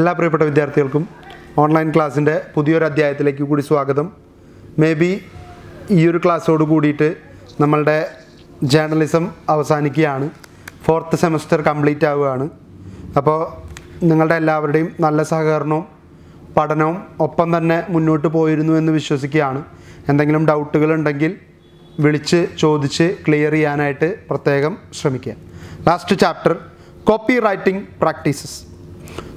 എല്ലാ പ്രിയപ്പെട്ട വിദ്യാർത്ഥികൾക്കും ഓൺലൈൻ ക്ലാസ്സിൻ്റെ പുതിയൊരു അധ്യായത്തിലേക്ക് കൂടി സ്വാഗതം മേ ബി ഈ ഒരു ക്ലാസ്സോട് കൂടിയിട്ട് നമ്മളുടെ ജേർണലിസം അവസാനിക്കുകയാണ് ഫോർത്ത് സെമസ്റ്റർ കംപ്ലീറ്റ് ആവുകയാണ് അപ്പോൾ നിങ്ങളുടെ എല്ലാവരുടെയും നല്ല സഹകരണവും പഠനവും ഒപ്പം തന്നെ മുന്നോട്ട് പോയിരുന്നു എന്ന് വിശ്വസിക്കുകയാണ് എന്തെങ്കിലും ഡൗട്ടുകൾ ഉണ്ടെങ്കിൽ വിളിച്ച് ചോദിച്ച് ക്ലിയർ ചെയ്യാനായിട്ട് പ്രത്യേകം ശ്രമിക്കുക last chapter copywriting practices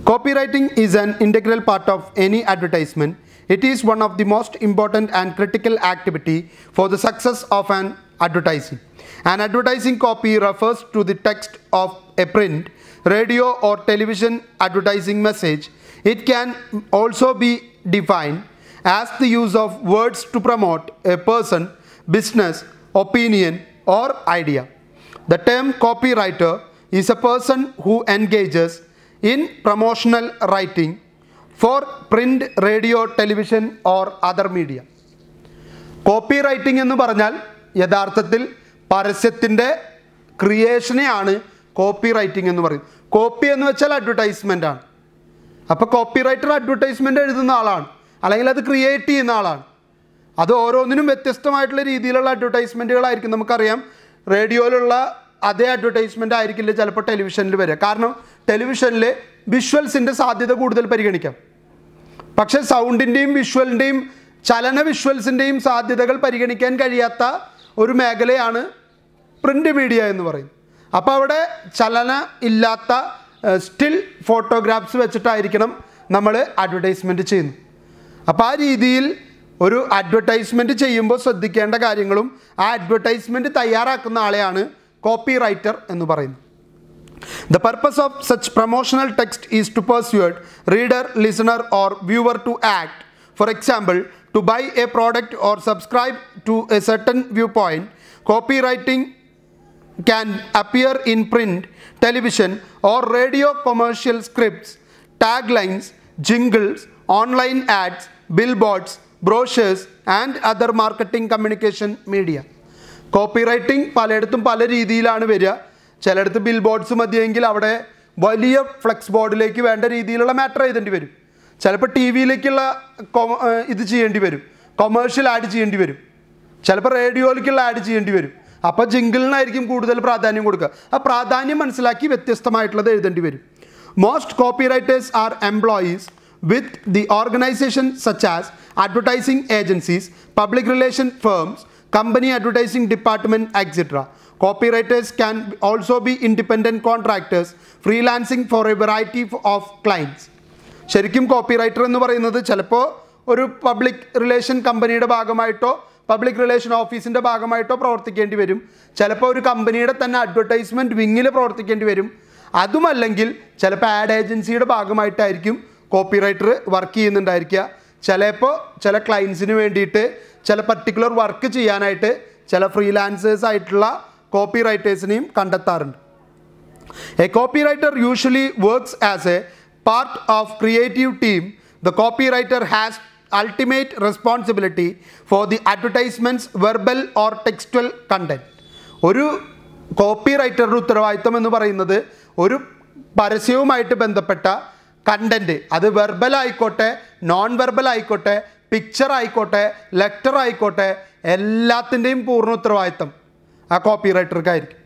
Copywriting is an integral part of any advertisement. It is one of the most important and critical activity for the success of an advertising. An advertising copy refers to the text of a print, radio or television advertising message. It can also be defined as the use of words to promote a person, business, opinion or idea. The term copywriter is a person who engages in promotional writing for print radio television or other media copywriting എന്ന് പറഞ്ഞാൽ യഥാർത്ഥത്തിൽ പരസ്യത്തിൻ്റെ ക്രിയേഷനെയാണ് copy copywriting എന്ന് പറയുന്നത് copy എന്ന് വെച്ചാൽ advertisement ആണ് അപ്പോൾ copy writer advertisement എഴുതുന്ന ആളാണ് അല്ലെങ്കിൽ അത് ക്രിയേറ്റ് ചെയ്യുന്ന ആളാണ് അത് ഓരോന്നിനും വ്യത്യസ്തമായിട്ടുള്ള രീതിയിലുള്ള അഡ്വർടൈസ്മെൻറ്റുകളായിരിക്കും നമുക്കറിയാം റേഡിയോയിലുള്ള അതേ അഡ്വർടൈസ്മെൻ്റ് ആയിരിക്കില്ല ചിലപ്പോൾ ടെലിവിഷനിൽ വരിക കാരണം ടെലിവിഷനിലെ വിഷ്വൽസിൻ്റെ സാധ്യത കൂടുതൽ പരിഗണിക്കാം പക്ഷേ സൗണ്ടിൻ്റെയും വിഷ്വലിൻ്റെയും ചലന വിഷ്വൽസിൻ്റെയും സാധ്യതകൾ പരിഗണിക്കാൻ കഴിയാത്ത ഒരു മേഖലയാണ് പ്രിൻ്റ് മീഡിയ എന്ന് പറയും അപ്പോൾ അവിടെ ചലന ഇല്ലാത്ത സ്റ്റിൽ ഫോട്ടോഗ്രാഫ്സ് വെച്ചിട്ടായിരിക്കണം നമ്മൾ അഡ്വർടൈസ്മെൻറ്റ് ചെയ്യുന്നത് അപ്പോൾ ആ രീതിയിൽ ഒരു അഡ്വർടൈസ്മെൻറ്റ് ചെയ്യുമ്പോൾ ശ്രദ്ധിക്കേണ്ട കാര്യങ്ങളും ആ അഡ്വർടൈസ്മെൻറ്റ് തയ്യാറാക്കുന്ന ആളെയാണ് കോപ്പി റൈറ്റർ എന്ന് പറയുന്നത് The purpose of such promotional text is to persuade reader, listener or viewer to act. For example, to buy a product or subscribe to a certain viewpoint, copywriting can appear in print, television or radio commercial scripts, taglines, jingles, online ads, billboards, brochures and other marketing communication media. Copywriting copywriting പലയിടത്തും പല രീതിയിലാണ് വരിക ചിലയിടത്ത് bill boards മതിയെങ്കിൽ അവിടെ വലിയ flex ബോർഡിലേക്ക് വേണ്ട രീതിയിലുള്ള മാറ്റർ ചെയ്തേണ്ടി വരും ചിലപ്പോൾ ടി വിയിലേക്കുള്ള ഇത് ചെയ്യേണ്ടി വരും കൊമേഴ്ഷ്യൽ ആഡ് ചെയ്യേണ്ടി വരും ചിലപ്പോൾ റേഡിയോയിലേക്കുള്ള ആഡ് ചെയ്യേണ്ടി വരും അപ്പോൾ ജിങ്കിളിനായിരിക്കും കൂടുതൽ പ്രാധാന്യം കൊടുക്കുക ആ പ്രാധാന്യം മനസ്സിലാക്കി വ്യത്യസ്തമായിട്ടുള്ളത് എഴുതേണ്ടി വരും most copywriters are employees with the organisation such as advertising agencies public relation firms company advertising department etcetera copywriters can also be independent contractors freelancing for a variety of clients. ശരിക്കും copywriter എന്ന് പറയുന്നത് ചിലപ്പോൾ ഒരു public relation കമ്പനിയുടെ ഭാഗമായിട്ടോ public relation ഓഫീസിൻ്റെ ഭാഗമായിട്ടോ പ്രവർത്തിക്കേണ്ടി വരും ചിലപ്പോൾ ഒരു കമ്പനിയുടെ തന്നെ അഡ്വർടൈസ്മെൻറ്റ് വിങ്ങിൽ പ്രവർത്തിക്കേണ്ടി വരും അതുമല്ലെങ്കിൽ ചിലപ്പോൾ ആഡ് ഏജൻസിയുടെ ഭാഗമായിട്ടായിരിക്കും കോപ്പിറൈറ്റർ വർക്ക് ചെയ്യുന്നുണ്ടായിരിക്കുക ചിലപ്പോൾ ചില ക്ലയൻസിന് വേണ്ടിയിട്ട് ചില പർട്ടിക്കുലർ വർക്ക് ചെയ്യാനായിട്ട് ചില ഫ്രീലാൻസേഴ്സ് ആയിട്ടുള്ള കോപ്പി റൈറ്റേഴ്സിനെയും കണ്ടെത്താറുണ്ട് a copywriter usually works as a part of creative team the copywriter has ultimate responsibility for the advertisements verbal or textual content ഒരു കോപ്പി റൈറ്ററുടെ ഉത്തരവാദിത്വം എന്ന് പറയുന്നത് ഒരു പരസ്യവുമായിട്ട് ബന്ധപ്പെട്ട കണ്ടൻറ്റ് അത് വെർബൽ ആയിക്കോട്ടെ നോൺ വെർബൽ ആയിക്കോട്ടെ പിക്ചർ ആയിക്കോട്ടെ ലെറ്റർ ആയിക്കോട്ടെ എല്ലാത്തിൻ്റെയും പൂർണ്ണ ഉത്തരവാദിത്തം ആ കോപ്പി റൈറ്റർക്കായിരിക്കും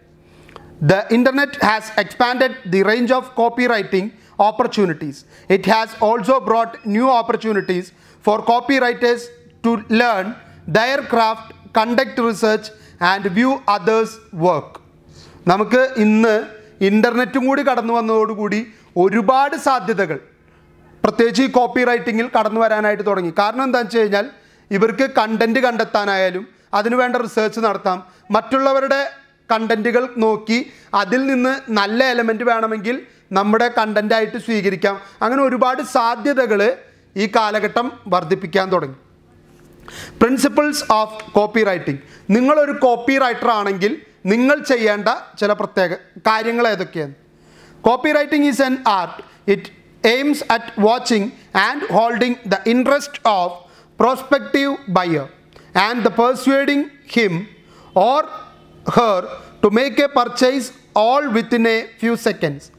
the internet has expand the range of copywriting opportunities it has also brought new opportunities for copywriters to learn their craft conduct research and view others work നമുക്ക് ഇന്ന് ഇൻ്റർനെറ്റും കൂടി കടന്നു വന്നതോടുകൂടി ഒരുപാട് സാധ്യതകൾ പ്രത്യേകിച്ച് ഈ കോപ്പി റൈറ്റിങ്ങിൽ കടന്നു വരാനായിട്ട് തുടങ്ങി കാരണം എന്താണെന്ന് വെച്ച് കഴിഞ്ഞാൽ ഇവർക്ക് കണ്ടൻറ്റ് കണ്ടെത്താനായാലും അതിനുവേണ്ട റിസേർച്ച് നടത്താം മറ്റുള്ളവരുടെ കണ്ടൻറ്റുകൾ നോക്കി അതിൽ നിന്ന് നല്ല എലമെൻറ്റ് വേണമെങ്കിൽ നമ്മുടെ കണ്ടൻറ്റായിട്ട് സ്വീകരിക്കാം അങ്ങനെ ഒരുപാട് സാധ്യതകൾ ഈ കാലഘട്ടം വർദ്ധിപ്പിക്കാൻ തുടങ്ങി പ്രിൻസിപ്പിൾസ് ഓഫ് കോപ്പി റൈറ്റിംഗ് നിങ്ങളൊരു കോപ്പി റൈറ്റർ ആണെങ്കിൽ നിങ്ങൾ ചെയ്യേണ്ട ചില പ്രത്യേക കാര്യങ്ങൾ ഏതൊക്കെയാണ് copywriting is an art it aims at watching and holding the interest of prospective buyer and the persuading him or her to make a purchase all within a few seconds.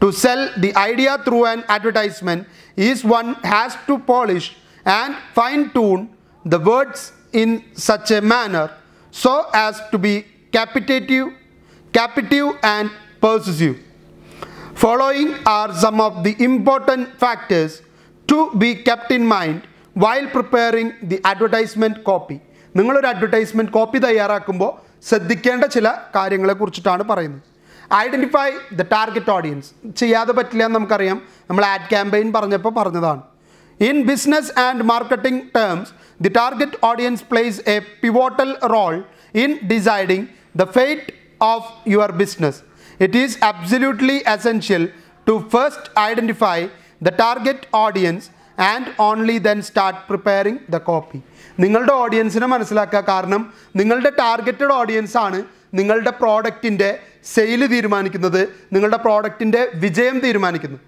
To sell the idea through an advertisement is one has to polish and fine-tune the words in such a manner so as to be capitative, captive and persuasive. Following are some of the important factors to be kept in mind while preparing the advertisement copy. നിങ്ങളൊരു advertisement copy തയ്യാറാക്കുമ്പോൾ ശ്രദ്ധിക്കേണ്ട ചില കാര്യങ്ങളെ കുറിച്ചിട്ടാണ് പറയുന്നത് identify the target audience ചെയ്യാതെ പറ്റില്ല എന്ന് നമുക്കറിയാം നമ്മൾ ആഡ് ക്യാമ്പയിൻ പറഞ്ഞപ്പോൾ പറഞ്ഞതാണ് in business and marketing terms the target audience plays a pivotal role in deciding the fate of your business it is absolutely essential to first identify the target audience and only then start preparing the copy നിങ്ങളുടെ ഓഡിയൻസിനെ മനസ്സിലാക്കുക കാരണം നിങ്ങളുടെ targeted ഓഡിയൻസാണ് നിങ്ങളുടെ പ്രോഡക്റ്റിൻ്റെ sale തീരുമാനിക്കുന്നത് നിങ്ങളുടെ പ്രോഡക്റ്റിൻ്റെ വിജയം തീരുമാനിക്കുന്നത്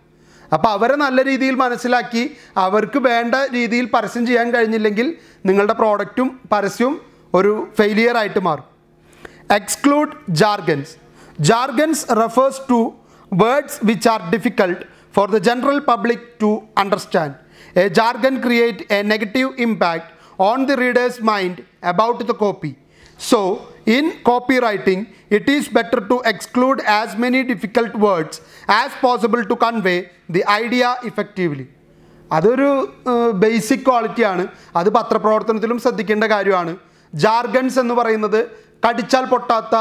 അപ്പോൾ അവരെ നല്ല രീതിയിൽ മനസ്സിലാക്കി അവർക്ക് വേണ്ട രീതിയിൽ പരസ്യം ചെയ്യാൻ കഴിഞ്ഞില്ലെങ്കിൽ നിങ്ങളുടെ പ്രോഡക്റ്റും പരസ്യവും ഒരു ഫെയിലിയർ ആയിട്ട് മാറും exclude jargons jargons refers to words which are difficult for the general public to understand a jargon create a negative impact on the reader's mind about the copy. So, in copywriting, it is better to exclude as many difficult words as possible to convey the idea effectively. അതൊരു basic ക്വാളിറ്റിയാണ് അത് പത്രപ്രവർത്തനത്തിലും ശ്രദ്ധിക്കേണ്ട കാര്യമാണ് jargons എന്ന് പറയുന്നത് കടിച്ചാൽ പൊട്ടാത്ത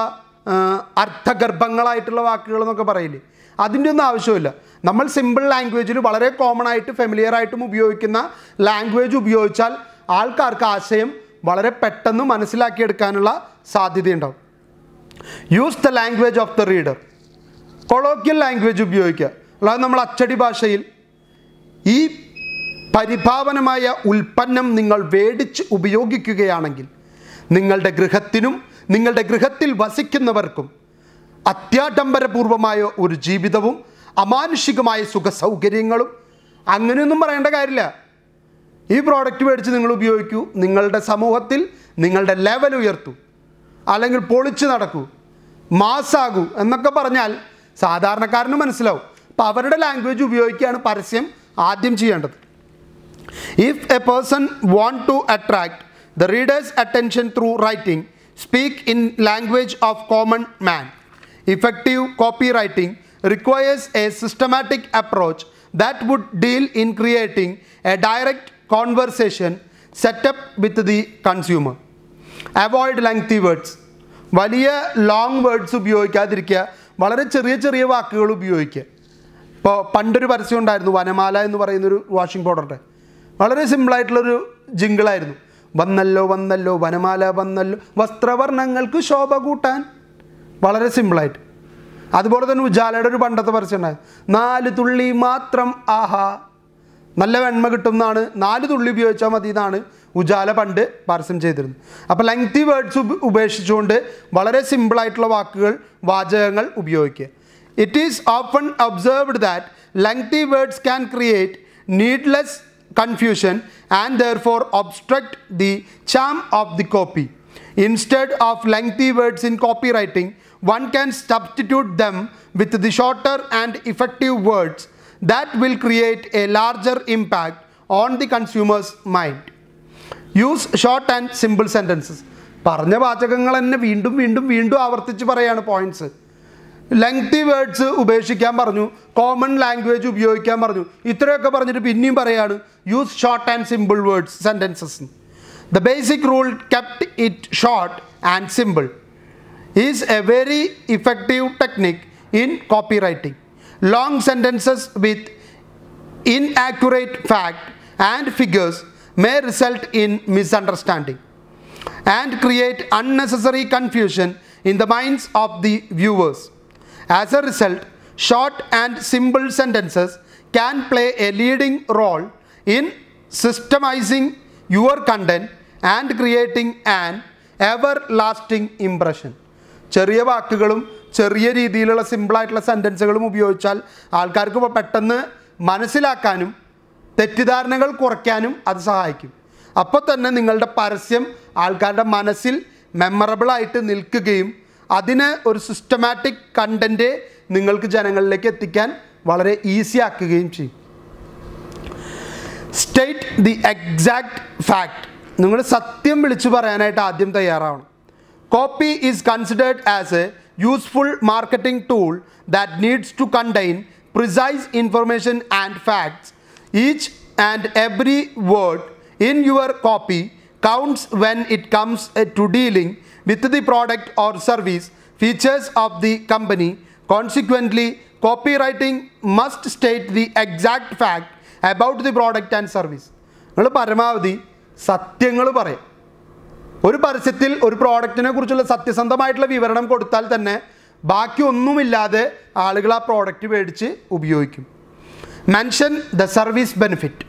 അർത്ഥഗർഭങ്ങളായിട്ടുള്ള വാക്കുകൾ എന്നൊക്കെ പറയില്ലേ അതിൻ്റെ ഒന്നും ആവശ്യമില്ല നമ്മൾ സിമ്പിൾ ലാംഗ്വേജിൽ വളരെ കോമൺ ആയിട്ട് ഫെമിലിയർ ആയിട്ടും ഉപയോഗിക്കുന്ന ലാംഗ്വേജ് ഉപയോഗിച്ചാൽ ആൾക്കാർക്ക് ആശയം വളരെ പെട്ടെന്ന് മനസ്സിലാക്കിയെടുക്കാനുള്ള സാധ്യതയുണ്ടാവും use the language of the reader colloquial language ഉപയോഗിക്കുക അല്ലാതെ നമ്മൾ അച്ചടി ഭാഷയിൽ ഈ പരിഭാവനമായ ഉൽപ്പന്നം നിങ്ങൾ വേടിച്ച് ഉപയോഗിക്കുകയാണെങ്കിൽ നിങ്ങളുടെ ഗൃഹത്തിനും നിങ്ങളുടെ ഗൃഹത്തിൽ വസിക്കുന്നവർക്കും അത്യാഡംബരപൂർവമായ ഒരു ജീവിതവും അമാനുഷികമായ സുഖസൗകര്യങ്ങളും അങ്ങനെയൊന്നും പറയേണ്ട കാര്യമില്ല ഈ പ്രോഡക്റ്റ് മേടിച്ച് നിങ്ങൾ ഉപയോഗിക്കൂ നിങ്ങളുടെ സമൂഹത്തിൽ നിങ്ങളുടെ ലെവൽ ഉയർത്തൂ അല്ലെങ്കിൽ പൊളിച്ച് നടക്കൂ മാസാകൂ എന്നൊക്കെ പറഞ്ഞാൽ സാധാരണക്കാരന് മനസ്സിലാവും അപ്പോൾ അവരുടെ ലാംഗ്വേജ് ഉപയോഗിക്കുകയാണ് പരസ്യം ആദ്യം ചെയ്യേണ്ടത് if a person want to attract the reader's attention through writing speak in language of common man effective copywriting requires a systematic approach that would deal in creating a direct conversation set up with the consumer. Avoid lengthy words വലിയ long words ഉപയോഗിക്കാതിരിക്കുക വളരെ ചെറിയ ചെറിയ വാക്കുകൾ ഉപയോഗിക്കുക ഇപ്പോൾ പണ്ടൊരു പരസ്യം ഉണ്ടായിരുന്നു വനമാല എന്ന് പറയുന്നൊരു വാഷിംഗ് പൗഡറിൻ്റെ വളരെ സിമ്പിളായിട്ടുള്ളൊരു ജിങ്കിളായിരുന്നു വന്നല്ലോ വന്നല്ലോ വനമാല വന്നല്ലോ വസ്ത്രവർണ്ണങ്ങൾക്ക് ശോഭ കൂട്ടാൻ വളരെ സിമ്പിളായിട്ട് അതുപോലെ തന്നെ ഉജാലയുടെ ഒരു പണ്ടത്തെ പരസ്യമാണ് നാല് തുള്ളി മാത്രം ആഹാ നല്ല വെണ്മ കിട്ടുന്നതാണ് നാല് തുള്ളി ഉപയോഗിച്ചാൽ മതി എന്നാണ് ഉജാല പണ്ട് പരസ്യം ചെയ്തിരുന്നത് അപ്പോൾ ലെങ്തി വേർഡ്സ് ഉപേക്ഷിച്ചുകൊണ്ട് വളരെ സിമ്പിളായിട്ടുള്ള വാക്കുകൾ വാചകങ്ങൾ ഉപയോഗിക്കുക it is often observed that lengthy words can create needless confusion and therefore obstruct the charm of the copy instead of lengthy words in copywriting one can substitute them with the shorter and effective words that will create a larger impact on the consumer's mind. Use short and simple sentences പറഞ്ഞ വാചകങ്ങൾ തന്നെ വീണ്ടും വീണ്ടും വീണ്ടും ആവർത്തിച്ച് പറയാണ് points lengthy words ഉപേക്ഷിക്കാൻ പറഞ്ഞു കോമൺ ലാംഗ്വേജ് ഉപയോഗിക്കാൻ പറഞ്ഞു ഇത്രയൊക്കെ പറഞ്ഞിട്ട് പിന്നെയും പറയാണ് use short and simple words sentences the basic rule kept it short and simple is a very effective technique in copywriting. Long sentences with inaccurate fact and figures may result in misunderstanding and create unnecessary confusion in the minds of the viewers. As a result, short and simple sentences can play a leading role in systemizing your content and creating an everlasting impression. ചെറിയ വാക്കുകളും ചെറിയ രീതിയിലുള്ള സിമ്പിളായിട്ടുള്ള സെൻറ്റൻസുകളും ഉപയോഗിച്ചാൽ ആൾക്കാർക്ക് പെട്ടെന്ന് മനസ്സിലാക്കാനും തെറ്റിദ്ധാരണകൾ കുറയ്ക്കാനും അത് സഹായിക്കും അപ്പോൾ തന്നെ നിങ്ങളുടെ പരസ്യം ആൾക്കാരുടെ മനസ്സിൽ മെമ്മറബിളായിട്ട് നിൽക്കുകയും അതിന് ഒരു സിസ്റ്റമാറ്റിക് കണ്ടൻറ്റ് നിങ്ങൾക്ക് ജനങ്ങളിലേക്ക് എത്തിക്കാൻ വളരെ ഈസി ആക്കുകയും ചെയ്യും സ്റ്റേറ്റ് ദി എക്സാക്ട് ഫാക്ട് നിങ്ങൾ സത്യം വിളിച്ചു പറയാനായിട്ട് ആദ്യം തയ്യാറാവണം Copy is considered as a useful marketing tool that needs to contain precise information and facts. Each and every word in your copy counts when it comes uh, to dealing with the product or service features of the company. Consequently, copywriting must state the exact fact about the product and service. ഒരു പരസ്യത്തിൽ ഒരു പ്രോഡക്റ്റിനെ കുറിച്ചുള്ള സത്യസന്ധമായിട്ടുള്ള വിവരണം കൊടുത്താൽ തന്നെ ബാക്കി ഒന്നുമില്ലാതെ ആളുകൾ ആ പ്രോഡക്റ്റ് മേടിച്ച് ഉപയോഗിക്കും mention the service benefit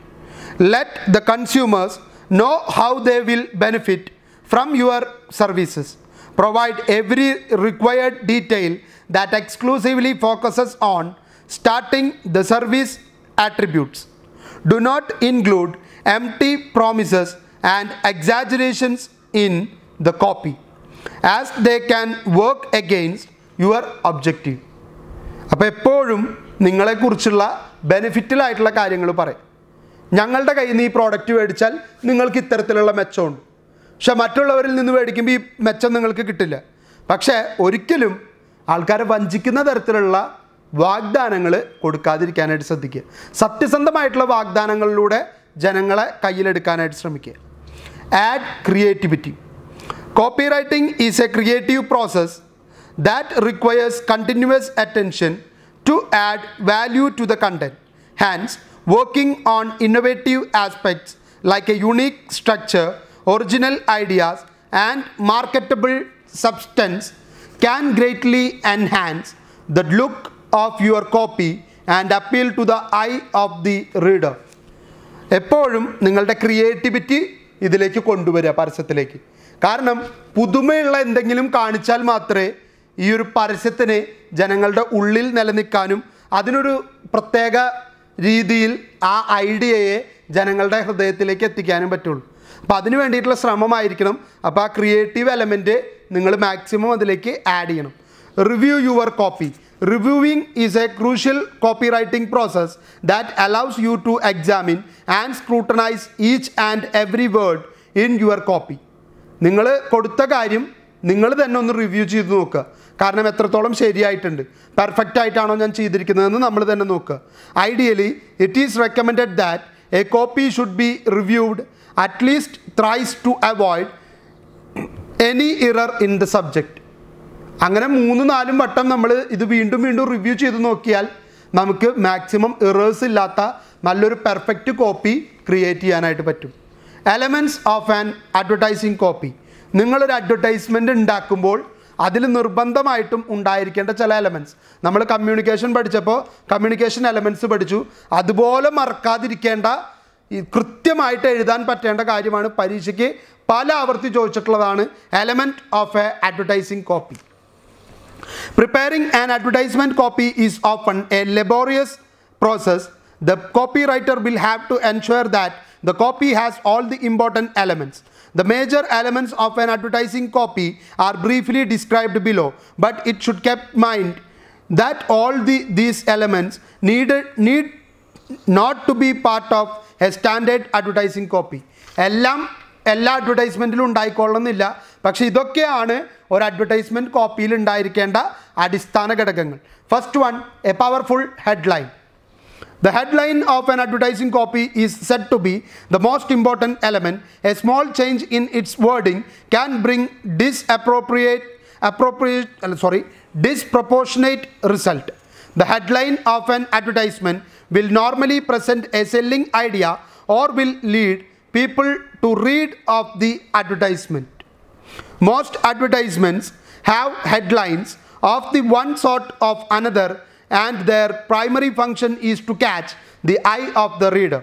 let the consumers know how they will benefit from your services provide every required detail that exclusively focuses on starting the service attributes do not include empty promises and exaggerations in the copy as they can work against your objective അപ്പോൾ എപ്പോഴും നിങ്ങളെക്കുറിച്ചുള്ള ബെനിഫിറ്റിലായിട്ടുള്ള കാര്യങ്ങൾ പറയും ഞങ്ങളുടെ കയ്യിൽ നിന്ന് ഈ product മേടിച്ചാൽ നിങ്ങൾക്ക് ഇത്തരത്തിലുള്ള മെച്ചമുണ്ട് പക്ഷെ മറ്റുള്ളവരിൽ നിന്ന് മേടിക്കുമ്പോൾ ഈ മെച്ചം നിങ്ങൾക്ക് കിട്ടില്ല പക്ഷേ ഒരിക്കലും ആൾക്കാരെ വഞ്ചിക്കുന്ന തരത്തിലുള്ള വാഗ്ദാനങ്ങൾ കൊടുക്കാതിരിക്കാനായിട്ട് ശ്രദ്ധിക്കുക സത്യസന്ധമായിട്ടുള്ള വാഗ്ദാനങ്ങളിലൂടെ ജനങ്ങളെ കയ്യിലെടുക്കാനായിട്ട് ശ്രമിക്കുക Add creativity. Copywriting is a creative process that requires continuous attention to add value to the content. Hence, working on innovative aspects like a unique structure, original ideas and marketable substance can greatly enhance the look of your copy and appeal to the the the reader എപ്പോഴും നിങ്ങളുടെ creativity. ഇതിലേക്ക് കൊണ്ടുവരിക പരസ്യത്തിലേക്ക് കാരണം പുതുമയുള്ള എന്തെങ്കിലും കാണിച്ചാൽ മാത്രമേ ഈ ഒരു പരസ്യത്തിന് ജനങ്ങളുടെ ഉള്ളിൽ നിലനിൽക്കാനും അതിനൊരു പ്രത്യേക രീതിയിൽ ആ ഐഡിയയെ ജനങ്ങളുടെ ഹൃദയത്തിലേക്ക് എത്തിക്കാനും പറ്റുള്ളൂ അപ്പോൾ അതിന് വേണ്ടിയിട്ടുള്ള ശ്രമമായിരിക്കണം അപ്പോൾ ആ ക്രിയേറ്റീവ് എലമെൻറ്റ് നിങ്ങൾ മാക്സിമം അതിലേക്ക് ആഡ് ചെയ്യണം review your copy Reviewing is a crucial copywriting process that allows you to examine and scrutinize each and every word in your copy. നിങ്ങൾ കൊടുത്ത കാര്യം നിങ്ങൾ തന്നെ ഒന്ന് റിവ്യൂ ചെയ്ത് നോക്കുക കാരണം എത്രത്തോളം ശരിയായിട്ടുണ്ട് പെർഫെക്റ്റ് ആയിട്ടാണോ ഞാൻ ചെയ്തിരിക്കുന്നതെന്ന് നമ്മൾ തന്നെ നോക്കുക ideally it is recommended that a copy should be reviewed at least thrice to avoid any error in the subject അങ്ങനെ മൂന്ന് നാലും വട്ടം നമ്മൾ ഇത് വീണ്ടും വീണ്ടും റിവ്യൂ ചെയ്ത് നോക്കിയാൽ നമുക്ക് മാക്സിമം എറേഴ്സ് ഇല്ലാത്ത നല്ലൊരു പെർഫെക്റ്റ് കോപ്പി ക്രിയേറ്റ് ചെയ്യാനായിട്ട് പറ്റും elements of an advertising copy നിങ്ങളൊരു അഡ്വർടൈസ്മെൻ്റ് ഉണ്ടാക്കുമ്പോൾ അതിൽ നിർബന്ധമായിട്ടും ഉണ്ടായിരിക്കേണ്ട ചില എലമെൻറ്റ്സ് നമ്മൾ കമ്മ്യൂണിക്കേഷൻ പഠിച്ചപ്പോൾ കമ്മ്യൂണിക്കേഷൻ എലമെൻറ്റ്സ് പഠിച്ചു അതുപോലെ മറക്കാതിരിക്കേണ്ട കൃത്യമായിട്ട് എഴുതാൻ പറ്റേണ്ട കാര്യമാണ് പരീക്ഷയ്ക്ക് പല ആവർത്തി ചോദിച്ചിട്ടുള്ളതാണ് element of a advertising copy Preparing an advertisement copy is often a laborious process. The copywriter will have to ensure that the copy has all the important elements. The major elements of an advertising copy are briefly described below, but it should kept mind that all the, these elements need, need not to be part of a a standard advertising copy എല്ലാം എല്ലാ അഡ്വർടൈസ്മെൻറ്റിലും ഉണ്ടായിക്കൊള്ളുന്നില്ല പക്ഷേ ഇതൊക്കെയാണ് advertisement copy കോപ്പിയിൽ ഉണ്ടായിരിക്കേണ്ട Adistana ഘടകങ്ങൾ First one, a powerful headline. The headline of an advertising copy is said to be the most important element. A small change in its wording can bring disappropriate, appropriate, sorry, disproportionate result. The headline of an advertisement will normally present a selling idea or will lead people to read of the advertisement most advertisements have headlines of the one sort of another and their primary function is to catch the eye of the reader.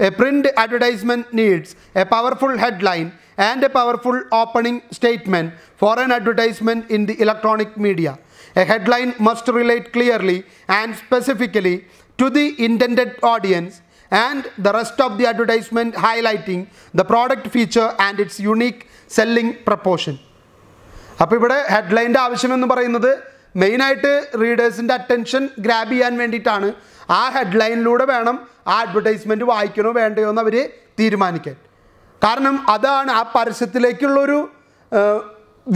A print advertisement needs a powerful headline and a powerful opening statement for an advertisement in the electronic media. A headline must relate clearly and specifically to the intended audience and the rest of the advertisement highlighting the product feature and its unique selling proportion അപ്പോൾ ഇവിടെ ഹെഡ്ലൈൻ്റെ ആവശ്യമെന്ന് പറയുന്നത് മെയിനായിട്ട് റീഡേഴ്സിൻ്റെ attention grab ചെയ്യാൻ വേണ്ടിയിട്ടാണ് ആ ഹെഡ്ലൈനിലൂടെ വേണം ആ അഡ്വർടൈസ്മെൻറ്റ് വായിക്കണോ വേണ്ടയോ എന്ന് അവർ തീരുമാനിക്കാൻ കാരണം അതാണ് ആ പരസ്യത്തിലേക്കുള്ളൊരു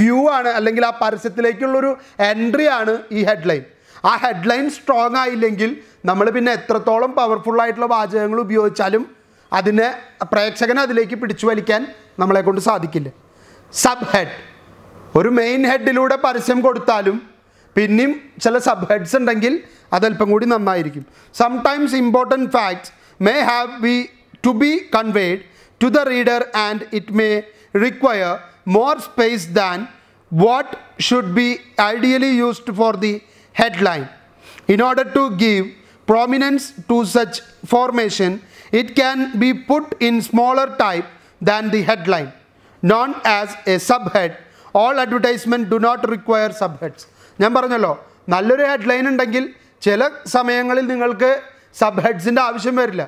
വ്യൂ ആണ് അല്ലെങ്കിൽ ആ പരസ്യത്തിലേക്കുള്ളൊരു എൻട്രി ആണ് ഈ ഹെഡ്ലൈൻ ആ ഹെഡ്ലൈൻ സ്ട്രോങ് ആയില്ലെങ്കിൽ നമ്മൾ പിന്നെ എത്രത്തോളം പവർഫുൾ ആയിട്ടുള്ള വാചകങ്ങൾ ഉപയോഗിച്ചാലും അതിനെ പ്രേക്ഷകനെ അതിലേക്ക് പിടിച്ചു വലിക്കാൻ നമ്മളെ കൊണ്ട് സാധിക്കില്ല സബ് ഹെഡ് ഒരു മെയിൻ ഹെഡിലൂടെ പരസ്യം കൊടുത്താലും പിന്നെയും ചില സബ് ഹെഡ്സ് ഉണ്ടെങ്കിൽ അതല്പം കൂടി നന്നായിരിക്കും sometimes important facts may have be to be conveyed to the reader and it may require more space than what should be ideally used for the headline in order to give prominence to such formation, it can be put in smaller type than the headline, known as a subhead. All advertisement do not require subheads. ഞാൻ പറഞ്ഞല്ലോ നല്ലൊരു headline ഉണ്ടെങ്കിൽ ചില സമയങ്ങളിൽ നിങ്ങൾക്ക് sub ഹെഡ്സിൻ്റെ ആവശ്യം വരില്ല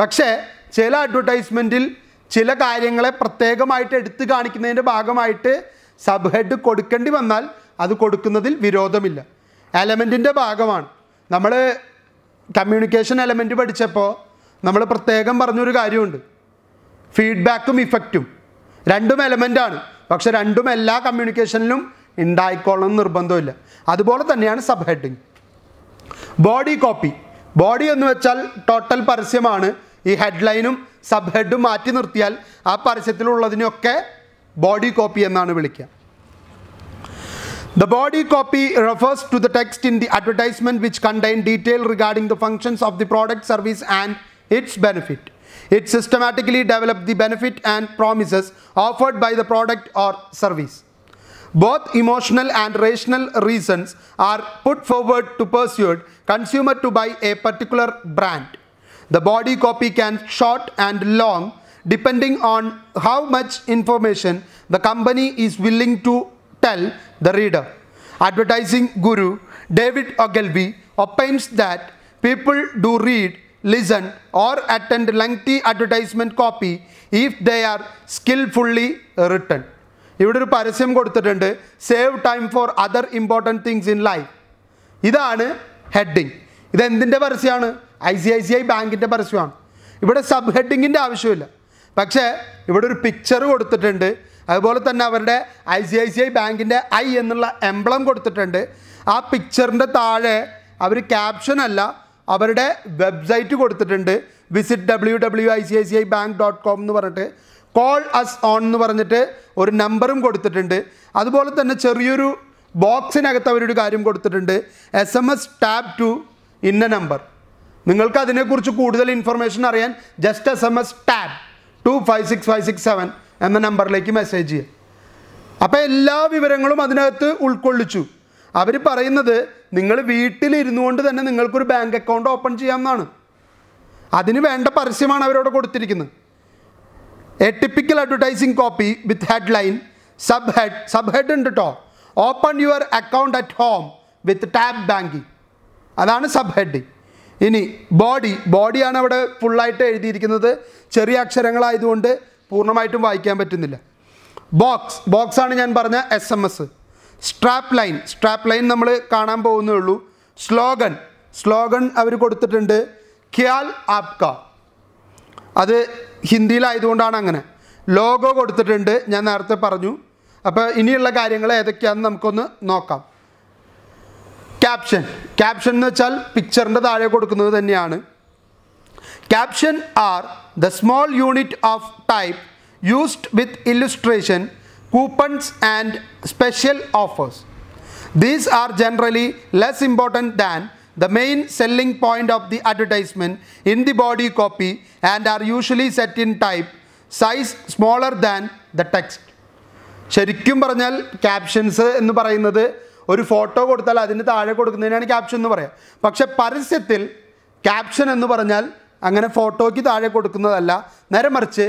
പക്ഷേ ചില അഡ്വർടൈസ്മെൻറ്റിൽ ചില കാര്യങ്ങളെ പ്രത്യേകമായിട്ട് എടുത്തു കാണിക്കുന്നതിൻ്റെ ഭാഗമായിട്ട് സബ് ഹെഡ് കൊടുക്കേണ്ടി വന്നാൽ അത് കൊടുക്കുന്നതിൽ വിരോധമില്ല എലമെൻറ്റിൻ്റെ ഭാഗമാണ് നമ്മൾ കമ്മ്യൂണിക്കേഷൻ എലമെൻറ്റ് പഠിച്ചപ്പോൾ നമ്മൾ പ്രത്യേകം പറഞ്ഞൊരു കാര്യമുണ്ട് ഫീഡ്ബാക്കും ഇഫക്റ്റും രണ്ടും എലമെൻ്റാണ് പക്ഷെ രണ്ടും എല്ലാ കമ്മ്യൂണിക്കേഷനിലും ഉണ്ടായിക്കോളണം നിർബന്ധമില്ല അതുപോലെ തന്നെയാണ് sub heading body copy body എന്ന് വെച്ചാൽ ടോട്ടൽ പരസ്യമാണ് ഈ ഹെഡ്ലൈനും സബ് ഹെഡും മാറ്റി നിർത്തിയാൽ ആ പരസ്യത്തിലുള്ളതിനൊക്കെ ബോഡി കോപ്പി എന്നാണ് വിളിക്കുക The body copy refers to the text in the advertisement which contain detail regarding the functions of the product, service and its benefit. It systematically develops the benefit and promises offered by the product or service. Both emotional and rational reasons are put forward to persuade consumer to buy a particular brand. The body copy can short and long depending on how much information the company is willing to tell the reader. Advertising guru David Ogilvy opines that people do read, listen or attend lengthy advertisement copy if they are skillfully written. ഇവിടെ ഒരു പരസ്യം കൊടുത്തിട്ടുണ്ട് save time for other important things in life ഇതാണ് heading ഇതെന്തിൻ്റെ പരസ്യമാണ് I C I C I ബാങ്കിൻ്റെ പരസ്യമാണ് ഇവിടെ സബ് ഹെഡിങ്ങിൻ്റെ ആവശ്യമില്ല പക്ഷേ ഇവിടെ ഒരു പിക്ചർ കൊടുത്തിട്ടുണ്ട് അതുപോലെ തന്നെ അവരുടെ I C I C I ബാങ്കിൻ്റെ ഐ എന്നുള്ള എംബ്ലം കൊടുത്തിട്ടുണ്ട് ആ പിക്ചറിൻ്റെ താഴെ അവർ ക്യാപ്ഷൻ അല്ല അവരുടെ വെബ്സൈറ്റ് കൊടുത്തിട്ടുണ്ട് visit W W I C I C I bank dot com എന്ന് പറഞ്ഞിട്ട് കോൾ അസ് ഓൺ എന്ന് പറഞ്ഞിട്ട് ഒരു നമ്പറും കൊടുത്തിട്ടുണ്ട് അതുപോലെ തന്നെ ചെറിയൊരു ബോക്സിനകത്ത് അവരൊരു കാര്യം കൊടുത്തിട്ടുണ്ട് S M S tab to ഇന്ന നമ്പർ നിങ്ങൾക്ക് അതിനെക്കുറിച്ച് കൂടുതൽ ഇൻഫർമേഷൻ അറിയാൻ just S M S tab to five six five six seven എന്ന നമ്പറിലേക്ക് മെസ്സേജ് ചെയ്യുക അപ്പോൾ എല്ലാ വിവരങ്ങളും അതിനകത്ത് ഉൾക്കൊള്ളിച്ചു അവർ പറയുന്നത് നിങ്ങൾ വീട്ടിലിരുന്നു കൊണ്ട് തന്നെ നിങ്ങൾക്കൊരു ബാങ്ക് അക്കൗണ്ട് ഓപ്പൺ ചെയ്യാമെന്നാണ് അതിന് വേണ്ട പരസ്യമാണ് അവരോട് കൊടുത്തിരിക്കുന്നത് a typical advertising copy with headline sub head sub head ഉണ്ട് കേട്ടോ open your account at home with tab banking അതാണ് സബ് ഹെഡ് ഇനി ബോഡി ബോഡിയാണ് അവിടെ ഫുള്ളായിട്ട് എഴുതിയിരിക്കുന്നത് ചെറിയ അക്ഷരങ്ങളായതുകൊണ്ട് പൂർണ്ണമായിട്ടും വായിക്കാൻ പറ്റുന്നില്ല ബോക്സ് ബോക്സാണ് ഞാൻ പറഞ്ഞ S M S strap line strap line നമ്മൾ കാണാൻ പോകുന്നേ ഉള്ളൂ സ്ലോഗൻ സ്ലോഗൻ അവർ കൊടുത്തിട്ടുണ്ട് ഖ്യാൽ ആപ്ക അത് ഹിന്ദിയിലായതുകൊണ്ടാണ് അങ്ങനെ ലോഗോ കൊടുത്തിട്ടുണ്ട് ഞാൻ നേരത്തെ പറഞ്ഞു അപ്പോൾ ഇനിയുള്ള കാര്യങ്ങൾ ഏതൊക്കെയാണെന്ന് നമുക്കൊന്ന് നോക്കാം ക്യാപ്ഷൻ ക്യാപ്ഷൻ എന്ന് വെച്ചാൽ പിക്ചറിൻ്റെ താഴെ കൊടുക്കുന്നത് തന്നെയാണ് caption are the small unit of type used with illustration, coupons and special offers. These are generally less important than the main selling point of the advertisement in the body copy and are usually set in type size smaller than the text. ശരിക്കും പറഞ്ഞാൽ captions എന്ന് പറയുന്നത് ഒരു photo കൊടുത്താൽ അതിന് താഴെ കൊടുക്കുന്നതിനാണ് caption ennu paraya pakshe parisyathil caption ennu paranjal അങ്ങനെ ഫോട്ടോയ്ക്ക് താഴെ കൊടുക്കുന്നതല്ല നേരെ മറിച്ച്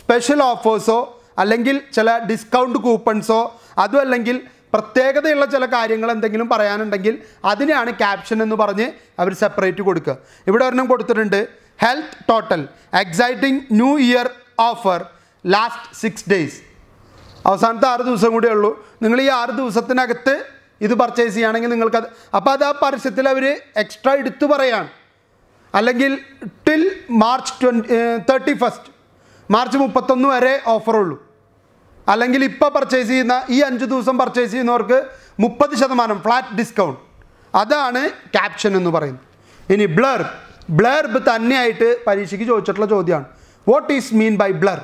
സ്പെഷ്യൽ ഓഫേഴ്സോ അല്ലെങ്കിൽ ചില ഡിസ്കൗണ്ട് കൂപ്പൺസോ അതും അല്ലെങ്കിൽ പ്രത്യേകതയുള്ള ചില കാര്യങ്ങൾ എന്തെങ്കിലും പറയാനുണ്ടെങ്കിൽ അതിനെയാണ് ക്യാപ്ഷൻ എന്ന് പറഞ്ഞ് അവർ സെപ്പറേറ്റ് കൊടുക്കുക ഇവിടെ ഒരെണ്ണം കൊടുത്തിട്ടുണ്ട് health total exciting new year offer last six days അവസാനത്തെ ആറ് ദിവസം കൂടെ ഉള്ളൂ നിങ്ങൾ ഈ ആറ് ദിവസത്തിനകത്ത് ഇത് പർച്ചേസ് ചെയ്യുകയാണെങ്കിൽ നിങ്ങൾക്കത് അപ്പോൾ അത് ആ പരസ്യത്തിൽ അവർ എക്സ്ട്രാ എടുത്തു പറയാണ് അല്ലെങ്കിൽ till March twenty thirty first March മുപ്പത്തൊന്ന് വരെ ഓഫറുള്ളൂ അല്ലെങ്കിൽ ഇപ്പോൾ പർച്ചേസ് ചെയ്യുന്ന ഈ അഞ്ച് ദിവസം പർച്ചേസ് ചെയ്യുന്നവർക്ക് മുപ്പത് ശതമാനം ഫ്ലാറ്റ് ഡിസ്കൗണ്ട് അതാണ് ക്യാപ്ഷൻ എന്ന് പറയുന്നത് ഇനി ബ്ലർ ബ്ലർബ് തന്നെയായിട്ട് പരീക്ഷയ്ക്ക് ചോദിച്ചിട്ടുള്ള ചോദ്യമാണ് what is mean by blur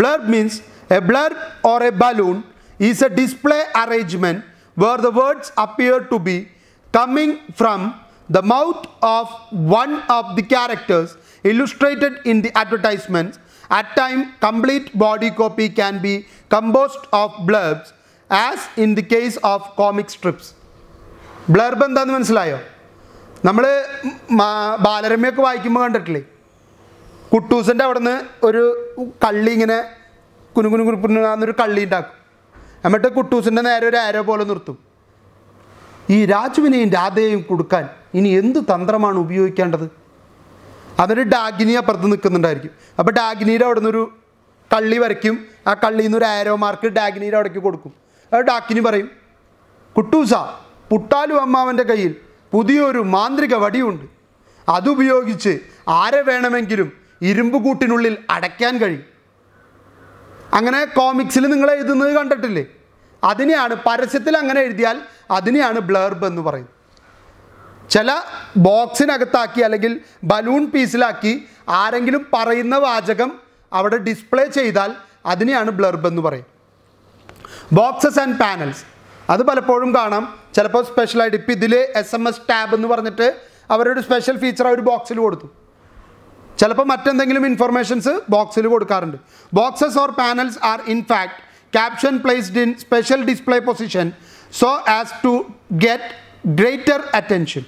blurb means a blurb or a balloon is a display arrangement where the words appear to be coming from the mouth of one of the characters illustrated in the advertisements. At time, complete body copy can be composed of blurbs as in the case of comic strips. Blurb എന്താണെന്ന് മനസ്സിലായോ നമ്മൾ ബാലരമയൊക്കെ വായിക്കുമ്പോൾ കണ്ടിട്ടില്ലേ കുട്ടൂസിൻ്റെ അവിടെ നിന്ന് ഒരു കള്ളി ഇങ്ങനെ കുനുകുനു കുനുകുനുന്നൊരു കള്ളി ഉണ്ടാക്കും എന്നിട്ട് കുട്ടൂസിൻ്റെ നേരെ ഒരു ആരോ പോലെ നിർത്തും ഈ രാജുവിനെയും രാധയെയും കൊടുക്കാൻ ഇനി എന്ത് തന്ത്രമാണ് ഉപയോഗിക്കേണ്ടത് അതൊരു ഡാഗിനിയ അപ്പുറത്ത് നിൽക്കുന്നുണ്ടായിരിക്കും അപ്പോൾ ഡാഗിനിയുടെ അവിടെ നിന്നൊരു കള്ളി വരയ്ക്കും ആ കള്ളിയിൽ നിന്നൊരു ആരോ മാർക്ക് ഡാഗിനിയുടെ അവിടേക്ക് കൊടുക്കും അത് ഡാഗിനി പറയും കുട്ടൂസ പുട്ടാലു അമ്മാവൻ്റെ കയ്യിൽ പുതിയൊരു മാന്ത്രിക വടിയുണ്ട് അതുപയോഗിച്ച് ആരെ വേണമെങ്കിലും ഇരുമ്പ് കൂട്ടിനുള്ളിൽ അടയ്ക്കാൻ കഴിയും അങ്ങനെ കോമിക്സിൽ നിങ്ങൾ എഴുതുന്നത് കണ്ടിട്ടില്ലേ അതിനെയാണ് പരസ്യത്തിൽ അങ്ങനെ എഴുതിയാൽ അതിനെയാണ് ബ്ലർബ് എന്ന് പറയുന്നത് ചില ബോക്സിനകത്താക്കി അല്ലെങ്കിൽ ബലൂൺ പീസിലാക്കി ആരെങ്കിലും പറയുന്ന വാചകം അവിടെ ഡിസ്പ്ലേ ചെയ്താൽ അതിനെയാണ് ബ്ലർബ് എന്ന് പറയും ബോക്സസ് ആൻഡ് പാനൽസ് അത് പലപ്പോഴും കാണാം ചിലപ്പോൾ സ്പെഷ്യലായിട്ട് ഇപ്പോൾ ഇതിൽ എസ് എം എസ് ടാബ് എന്ന് പറഞ്ഞിട്ട് അവരൊരു സ്പെഷ്യൽ ഫീച്ചർ ആ ഒരു ബോക്സിൽ കൊടുത്തു ചിലപ്പോൾ മറ്റെന്തെങ്കിലും ഇൻഫർമേഷൻസ് ബോക്സിൽ കൊടുക്കാറുണ്ട് boxes or panels are in fact caption placed in special display position so as to get greater attention.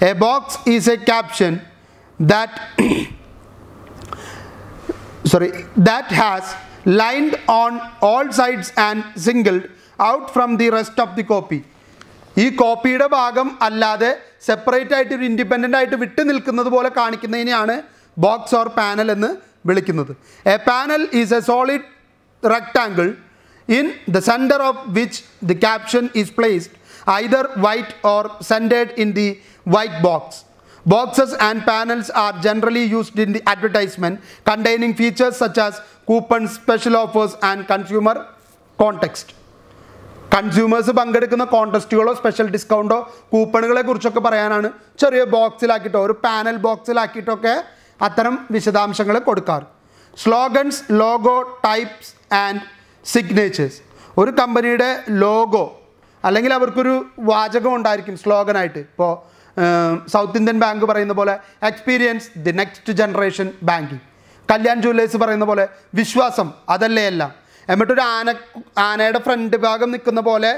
A box is a caption that sorry that has lined on all sides and singled out from the rest of the copy. ഈ കോപ്പിയുടെ ഭാഗം അല്ലാതെ separate ആയിട്ട് ഒരു independent ആയിട്ട് വിട്ടു നിൽക്കുന്നത് പോലെ കാണിക്കുന്നതിനെയാണ് box or panel എന്ന് വിളിക്കുന്നത് A panel is a solid rectangle in the center of which the caption is placed, either white or centered in the white box. Boxes and panels are generally used in the advertisement containing features such as coupons special offers and consumer context consumers പങ്കെടുക്കുന്ന കോണ്ടസ്റ്റുകളോ special ഡിസ്കൗണ്ടോ കൂപ്പണുകളെ കുറിച്ചൊക്കെ പറയാനാണ് ചെറിയ ബോക്സിലാക്കിയിട്ടോ ഒരു panel ബോക്സിലാക്കിയിട്ടൊക്കെ അത്തരം വിശദാംശങ്ങൾ കൊടുക്കാറ് slogans logo types and signatures ഒരു കമ്പനിയുടെ ലോഗോ അല്ലെങ്കിൽ അവർക്കൊരു വാചകം ഉണ്ടായിരിക്കും സ്ലോഗനായിട്ട് ഇപ്പോൾ സൗത്ത് ഇന്ത്യൻ ബാങ്ക് പറയുന്ന പോലെ experience the next generation banking Kalyan Jewellers പറയുന്ന പോലെ വിശ്വാസം അതല്ലേ എല്ലാം എന്നിട്ടൊരു ആന ആനയുടെ ഫ്രണ്ട് ഭാഗം നിൽക്കുന്ന പോലെ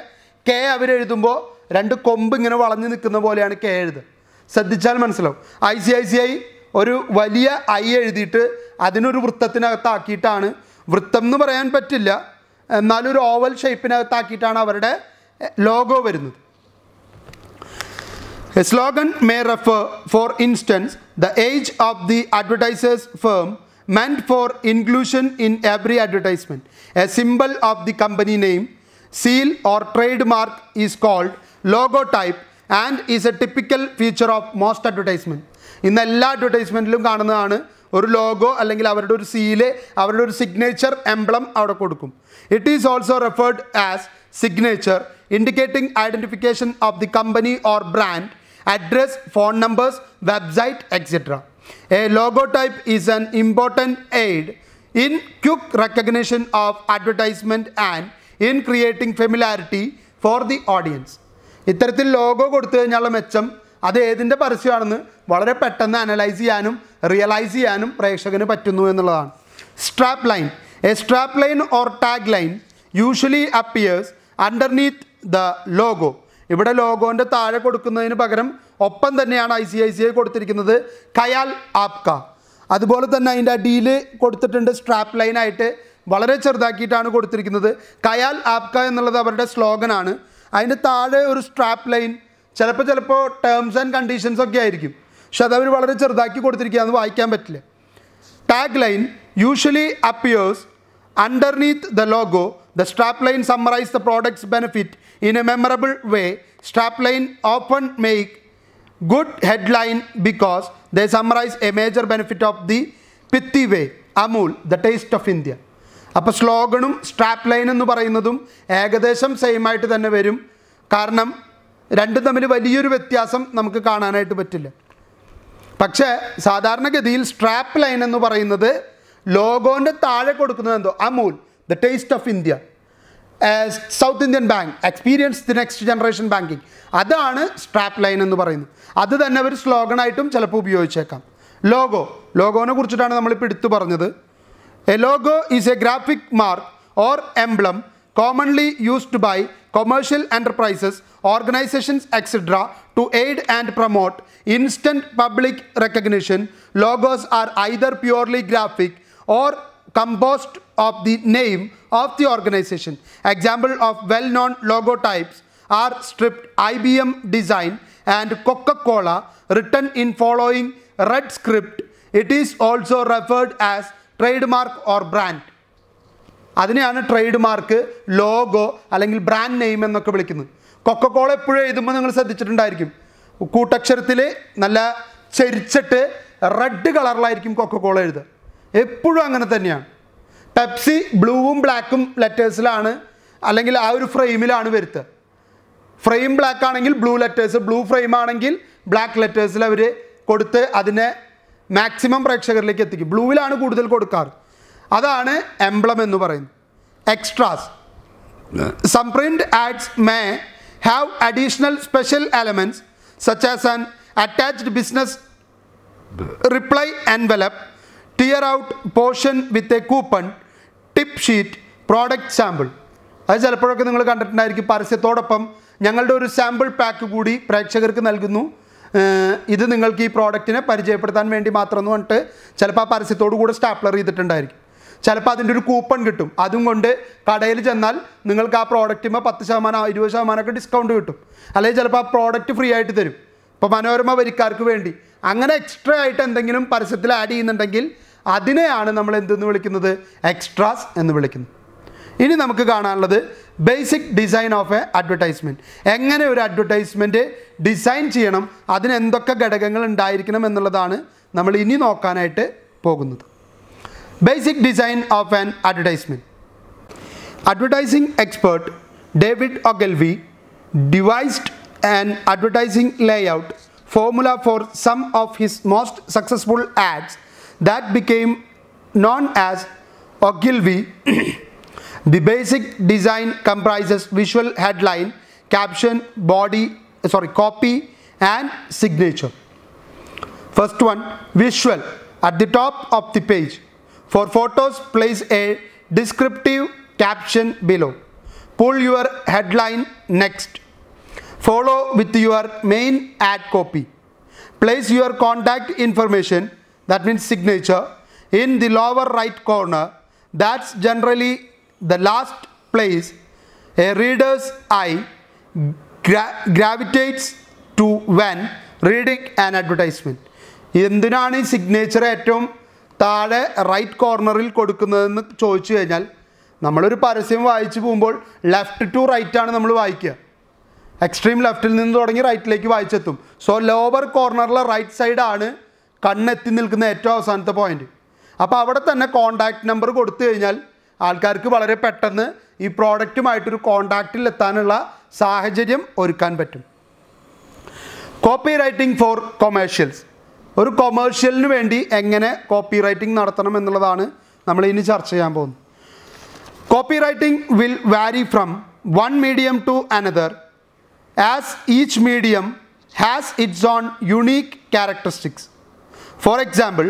കെ അവരെഴുതുമ്പോൾ രണ്ട് കൊമ്പ് ഇങ്ങനെ വളഞ്ഞു നിൽക്കുന്ന പോലെയാണ് കെ എഴുത് ശ്രദ്ധിച്ചാൽ മനസ്സിലാവും I C I C I ഒരു വലിയ ഐ എഴുതിയിട്ട് അതിനൊരു വൃത്തത്തിനകത്താക്കിയിട്ടാണ് വൃത്തം എന്ന് പറയാൻ പറ്റില്ല എന്നാലൊരു ഒരു ഓവൽ ഷേപ്പിനകത്താക്കിയിട്ടാണ് അവരുടെ ലോഗോ വരുന്നത് a slogan may refer for instance the age of the advertisers firm meant for inclusion in every advertisement a symbol of the company name seal or trade mark is called logo type and is a typical feature of most advertisement ഇന്ന് എല്ലാ അഡ്വർടൈസ്മെൻറ്റിലും കാണുന്നതാണ് ഒരു logo അല്ലെങ്കിൽ അവരുടെ ഒരു seal അവരുടെ ഒരു signature emblem അവിടെ കൊടുക്കും it is also referred as signature indicating identification of the company or brand address phone numbers website etcetera a logo type is an important aid in quick recognition of advertisement and in creating familiarity for the audience ഇത്തരത്തിൽ logo കൊടുത്തു കഴിഞ്ഞാലുള്ള മെച്ചം അത് ഏതിൻ്റെ പരസ്യമാണെന്ന് വളരെ പെട്ടെന്ന് analyse ചെയ്യാനും realise ചെയ്യാനും പ്രേക്ഷകന് പറ്റുന്നു എന്നുള്ളതാണ് strap line a strap line or tag line usually appears underneath the logo ഇവിടെ ലോഗോൻ്റെ താഴെ കൊടുക്കുന്നതിന് പകരം ഒപ്പം തന്നെയാണ് I C I C I കൊടുത്തിരിക്കുന്നത് കയാൽ ആപ്ക അതുപോലെ തന്നെ അതിൻ്റെ അടിയിൽ കൊടുത്തിട്ടുണ്ട് സ്ട്രാപ്പ് ലൈനായിട്ട് വളരെ ചെറുതാക്കിയിട്ടാണ് കൊടുത്തിരിക്കുന്നത് കയാൽ ആപ്ക എന്നുള്ളത് അവരുടെ സ്ലോഗനാണ് അതിൻ്റെ താഴെ ഒരു സ്ട്രാപ്പ് ലൈൻ ചിലപ്പോൾ ചിലപ്പോൾ ടേംസ് ആൻഡ് കണ്ടീഷൻസ് ഒക്കെ ആയിരിക്കും പക്ഷെ അതവർ വളരെ ചെറുതാക്കി കൊടുത്തിരിക്കുക അത് വായിക്കാൻ പറ്റില്ല tag line usually appears underneath the logo the strap line summarize the products benefit in a memorable way strap line open make good head line because the summarize a major benefit of the pithy way Amul the taste of India അപ്പോൾ സ്ലോഗണും strap line എന്ന് പറയുന്നതും ഏകദേശം same ആയിട്ട് തന്നെ വരും കാരണം രണ്ടും തമ്മിൽ വലിയൊരു വ്യത്യാസം നമുക്ക് കാണാനായിട്ട് പറ്റില്ല പക്ഷേ സാധാരണഗതിയിൽ സ്ട്രാപ്പ് ലൈൻ എന്ന് പറയുന്നത് ലോഗോൻ്റെ താഴെ കൊടുക്കുന്നത് എന്തോ Amul the taste of India South Indian Bank experience the next generation banking അതാണ് സ്ട്രാപ്പ് ലൈൻ എന്ന് പറയുന്നത് അത് തന്നെ ഒരു സ്ലോഗണായിട്ടും ചിലപ്പോൾ ഉപയോഗിച്ചേക്കാം ലോഗോ ലോഗോനെ കുറിച്ചിട്ടാണ് നമ്മളിപ്പോൾ എടുത്തു പറഞ്ഞത് a logo is a graphic mark or emblem commonly used by commercial enterprises, organizations, etc. to aid and promote instant public recognition, logos are either purely graphic or composed of the name of the organization. Example of well-known logo types are stripped IBM design and Coca-Cola written in following red script. It is also referred as trademark or brand. അതിനെയാണ് trade mark logo അല്ലെങ്കിൽ brand name എന്നൊക്കെ വിളിക്കുന്നത് Coca Cola എപ്പോഴും എഴുതുമ്പോൾ നിങ്ങൾ ശ്രദ്ധിച്ചിട്ടുണ്ടായിരിക്കും കൂട്ടക്ഷരത്തിൽ നല്ല ചെരിച്ചിട്ട് red കളറിലായിരിക്കും Coca Cola എഴുതുക എപ്പോഴും അങ്ങനെ തന്നെയാണ് പെപ്സി ബ്ലൂവും ബ്ലാക്കും ലെറ്റേഴ്സിലാണ് അല്ലെങ്കിൽ ആ ഒരു ഫ്രെയിമിലാണ് വരുത്തുക ഫ്രെയിം ബ്ലാക്ക് ആണെങ്കിൽ ബ്ലൂ ലെറ്റേഴ്സ് ബ്ലൂ ഫ്രെയിം ആണെങ്കിൽ ബ്ലാക്ക് ലെറ്റേഴ്സിൽ അവർ കൊടുത്ത് അതിനെ മാക്സിമം പ്രേക്ഷകരിലേക്ക് എത്തിക്കും ബ്ലൂവിലാണ് കൂടുതൽ കൊടുക്കാറ് അതാണ് എംബ്ലം എന്ന് പറയുന്നത് extras some print ads may have additional special elements such as an attached business reply envelope tear out portion with a coupon tip sheet product sample അത് ചിലപ്പോഴൊക്കെ നിങ്ങൾ കണ്ടിട്ടുണ്ടായിരിക്കും പരസ്യത്തോടൊപ്പം ഞങ്ങളുടെ ഒരു സാമ്പിൾ പാക്ക് കൂടി പ്രേക്ഷകർക്ക് നൽകുന്നു ഇത് നിങ്ങൾക്ക് ഈ പ്രോഡക്റ്റിനെ പരിചയപ്പെടുത്താൻ വേണ്ടി മാത്രമെന്ന് പറഞ്ഞിട്ട് ചിലപ്പോൾ ആ പരസ്യത്തോടു കൂടെ സ്റ്റാപ്ലർ ചെയ്തിട്ടുണ്ടായിരിക്കും ചിലപ്പോൾ അതിൻ്റെ ഒരു കൂപ്പൺ കിട്ടും അതും കൊണ്ട് കടയിൽ ചെന്നാൽ നിങ്ങൾക്ക് ആ പ്രോഡക്റ്റുമ്പോൾ പത്ത് ശതമാനം ഇരുപത് ശതമാനമൊക്കെ ഡിസ്കൗണ്ട് കിട്ടും അല്ലെങ്കിൽ ചിലപ്പോൾ ആ പ്രോഡക്റ്റ് ഫ്രീ ആയിട്ട് തരും ഇപ്പോൾ മനോരമ വരിക്കാർക്ക് വേണ്ടി അങ്ങനെ എക്സ്ട്രാ ആയിട്ട് എന്തെങ്കിലും പരസ്യത്തിൽ ആഡ് ചെയ്യുന്നുണ്ടെങ്കിൽ അതിനെയാണ് നമ്മൾ എന്തെന്ന് വിളിക്കുന്നത് എക്സ്ട്രാസ് എന്ന് വിളിക്കുന്നത് ഇനി നമുക്ക് കാണാനുള്ളത് basic design of a advertisement എങ്ങനെ ഒരു അഡ്വർടൈസ്മെൻറ്റ് ഡിസൈൻ ചെയ്യണം അതിന് എന്തൊക്കെ ഘടകങ്ങൾ ഉണ്ടായിരിക്കണം എന്നുള്ളതാണ് നമ്മൾ ഇനി നോക്കാനായിട്ട് പോകുന്നത് Basic design of an advertisement. Advertising expert David Ogilvy devised an advertising layout formula for some of his most successful ads that became known as Ogilvy. the basic design comprises visual headline, caption, body, sorry, copy and signature. First one, visual at the top of the page. For photos, place a descriptive caption below. Pull your headline next. Follow with your main ad copy. Place your contact information, that means signature, in the lower right corner. That's generally the last place a reader's eye gra gravitates to when reading an advertisement. എന്തിനാണ് ഈ signature ഏറ്റവും താഴെ right കോർണറിൽ കൊടുക്കുന്നതെന്ന് ചോദിച്ചു കഴിഞ്ഞാൽ നമ്മളൊരു പരസ്യം വായിച്ചു പോകുമ്പോൾ ലെഫ്റ്റ് ടു റൈറ്റ് ആണ് നമ്മൾ വായിക്കുക എക്സ്ട്രീം ലെഫ്റ്റിൽ നിന്ന് തുടങ്ങി റൈറ്റിലേക്ക് വായിച്ചെത്തും സോ ലോവർ കോർണറിലെ റൈറ്റ് സൈഡാണ് കണ്ണെത്തി നിൽക്കുന്ന ഏറ്റവും അവസാനത്തെ പോയിന്റ് അപ്പോൾ അവിടെ തന്നെ കോണ്ടാക്ട് നമ്പർ കൊടുത്തു കഴിഞ്ഞാൽ ആൾക്കാർക്ക് വളരെ പെട്ടെന്ന് ഈ പ്രോഡക്റ്റുമായിട്ടൊരു കോണ്ടാക്റ്റിൽ എത്താനുള്ള സാഹചര്യം ഒരുക്കാൻ പറ്റും കോപ്പി റൈറ്റിംഗ് ഫോർ കൊമേഴ്ഷ്യൽസ് ഒരു കൊമേഴ്ഷ്യലിന് വേണ്ടി എങ്ങനെ കോപ്പി റൈറ്റിംഗ് നടത്തണം എന്നുള്ളതാണ് നമ്മൾ ഇനി ചർച്ച ചെയ്യാൻ പോകുന്നത് copy writing will vary from one medium to another as each medium has its own unique characteristics for example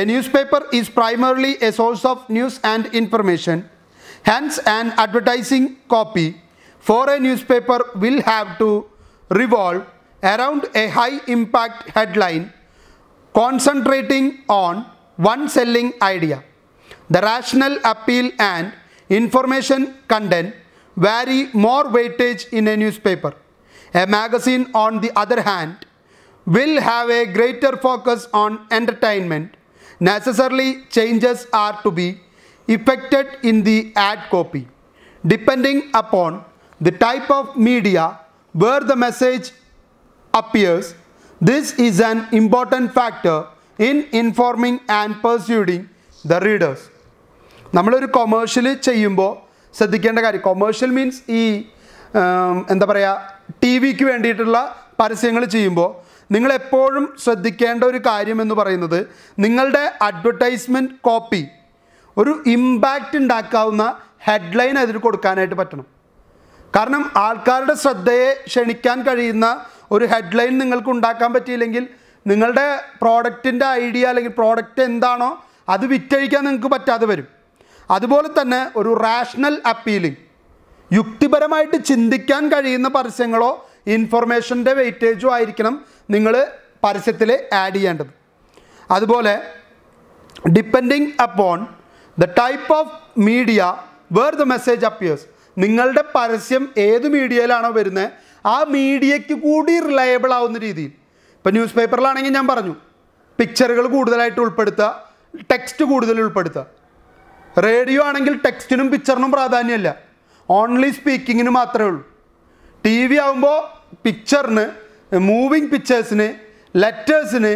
a newspaper is primarily a source of news and information hence and advertising copy for a newspaper will have to revolve around a high impact headline concentrating on one selling idea. The rational appeal and information content vary more weightage in a newspaper. A magazine, on the other hand, will have a greater focus on entertainment. Necessarily, changes are to be effected in the ad copy, depending upon the type of media where the message appears This is an important factor in informing and persuading the readers. നമ്മളൊരു commercial ചെയ്യുമ്പോൾ ശ്രദ്ധിക്കേണ്ട കാര്യം commercial means ഈ എന്താ പറയുക T വിക്ക് വേണ്ടിയിട്ടുള്ള പരസ്യങ്ങൾ ചെയ്യുമ്പോൾ നിങ്ങളെപ്പോഴും ശ്രദ്ധിക്കേണ്ട ഒരു കാര്യം എന്ന് പറയുന്നത് നിങ്ങളുടെ അഡ്വർടൈസ്മെൻറ്റ് കോപ്പി ഒരു ഇമ്പാക്റ്റ് ഉണ്ടാക്കാവുന്ന ഹെഡ്ലൈൻ അതിൽ കൊടുക്കാനായിട്ട് പറ്റണം കാരണം ആൾക്കാരുടെ ശ്രദ്ധയെ ക്ഷണിക്കാൻ കഴിയുന്ന ഒരു ഹെഡ്ലൈൻ നിങ്ങൾക്ക് ഉണ്ടാക്കാൻ പറ്റിയില്ലെങ്കിൽ നിങ്ങളുടെ പ്രോഡക്റ്റിൻ്റെ ഐഡിയ അല്ലെങ്കിൽ പ്രോഡക്റ്റ് എന്താണോ അത് വിറ്റഴിക്കാൻ നിങ്ങൾക്ക് പറ്റാതെ വരും അതുപോലെ തന്നെ ഒരു റാഷണൽ അപ്പീലിംഗ് യുക്തിപരമായിട്ട് ചിന്തിക്കാൻ കഴിയുന്ന പരസ്യങ്ങളോ ഇൻഫർമേഷൻ്റെ വെയിറ്റേജോ ആയിരിക്കണം നിങ്ങൾ പരസ്യത്തിൽ ആഡ് ചെയ്യേണ്ടത് അതുപോലെ depending upon the type of media where the message appears നിങ്ങളുടെ പരസ്യം ഏത് മീഡിയയിലാണോ വരുന്നത് ആ മീഡിയയ്ക്ക് കൂടി റിലയബിൾ ആവുന്ന രീതിയിൽ ഇപ്പം ന്യൂസ് പേപ്പറിലാണെങ്കിൽ ഞാൻ പറഞ്ഞു പിക്ചറുകൾ കൂടുതലായിട്ട് ഉൾപ്പെടുത്തുക ടെക്സ്റ്റ് കൂടുതൽ ഉൾപ്പെടുത്തുക റേഡിയോ ആണെങ്കിൽ ടെക്സ്റ്റിനും പിക്ചറിനും പ്രാധാന്യമല്ല ഓൺലി സ്പീക്കിങ്ങിന് മാത്രമേ ഉള്ളൂ ടി വി ആകുമ്പോൾ പിക്ചറിന് മൂവിങ് പിക്ചേഴ്സിന് ലെറ്റേഴ്സിന്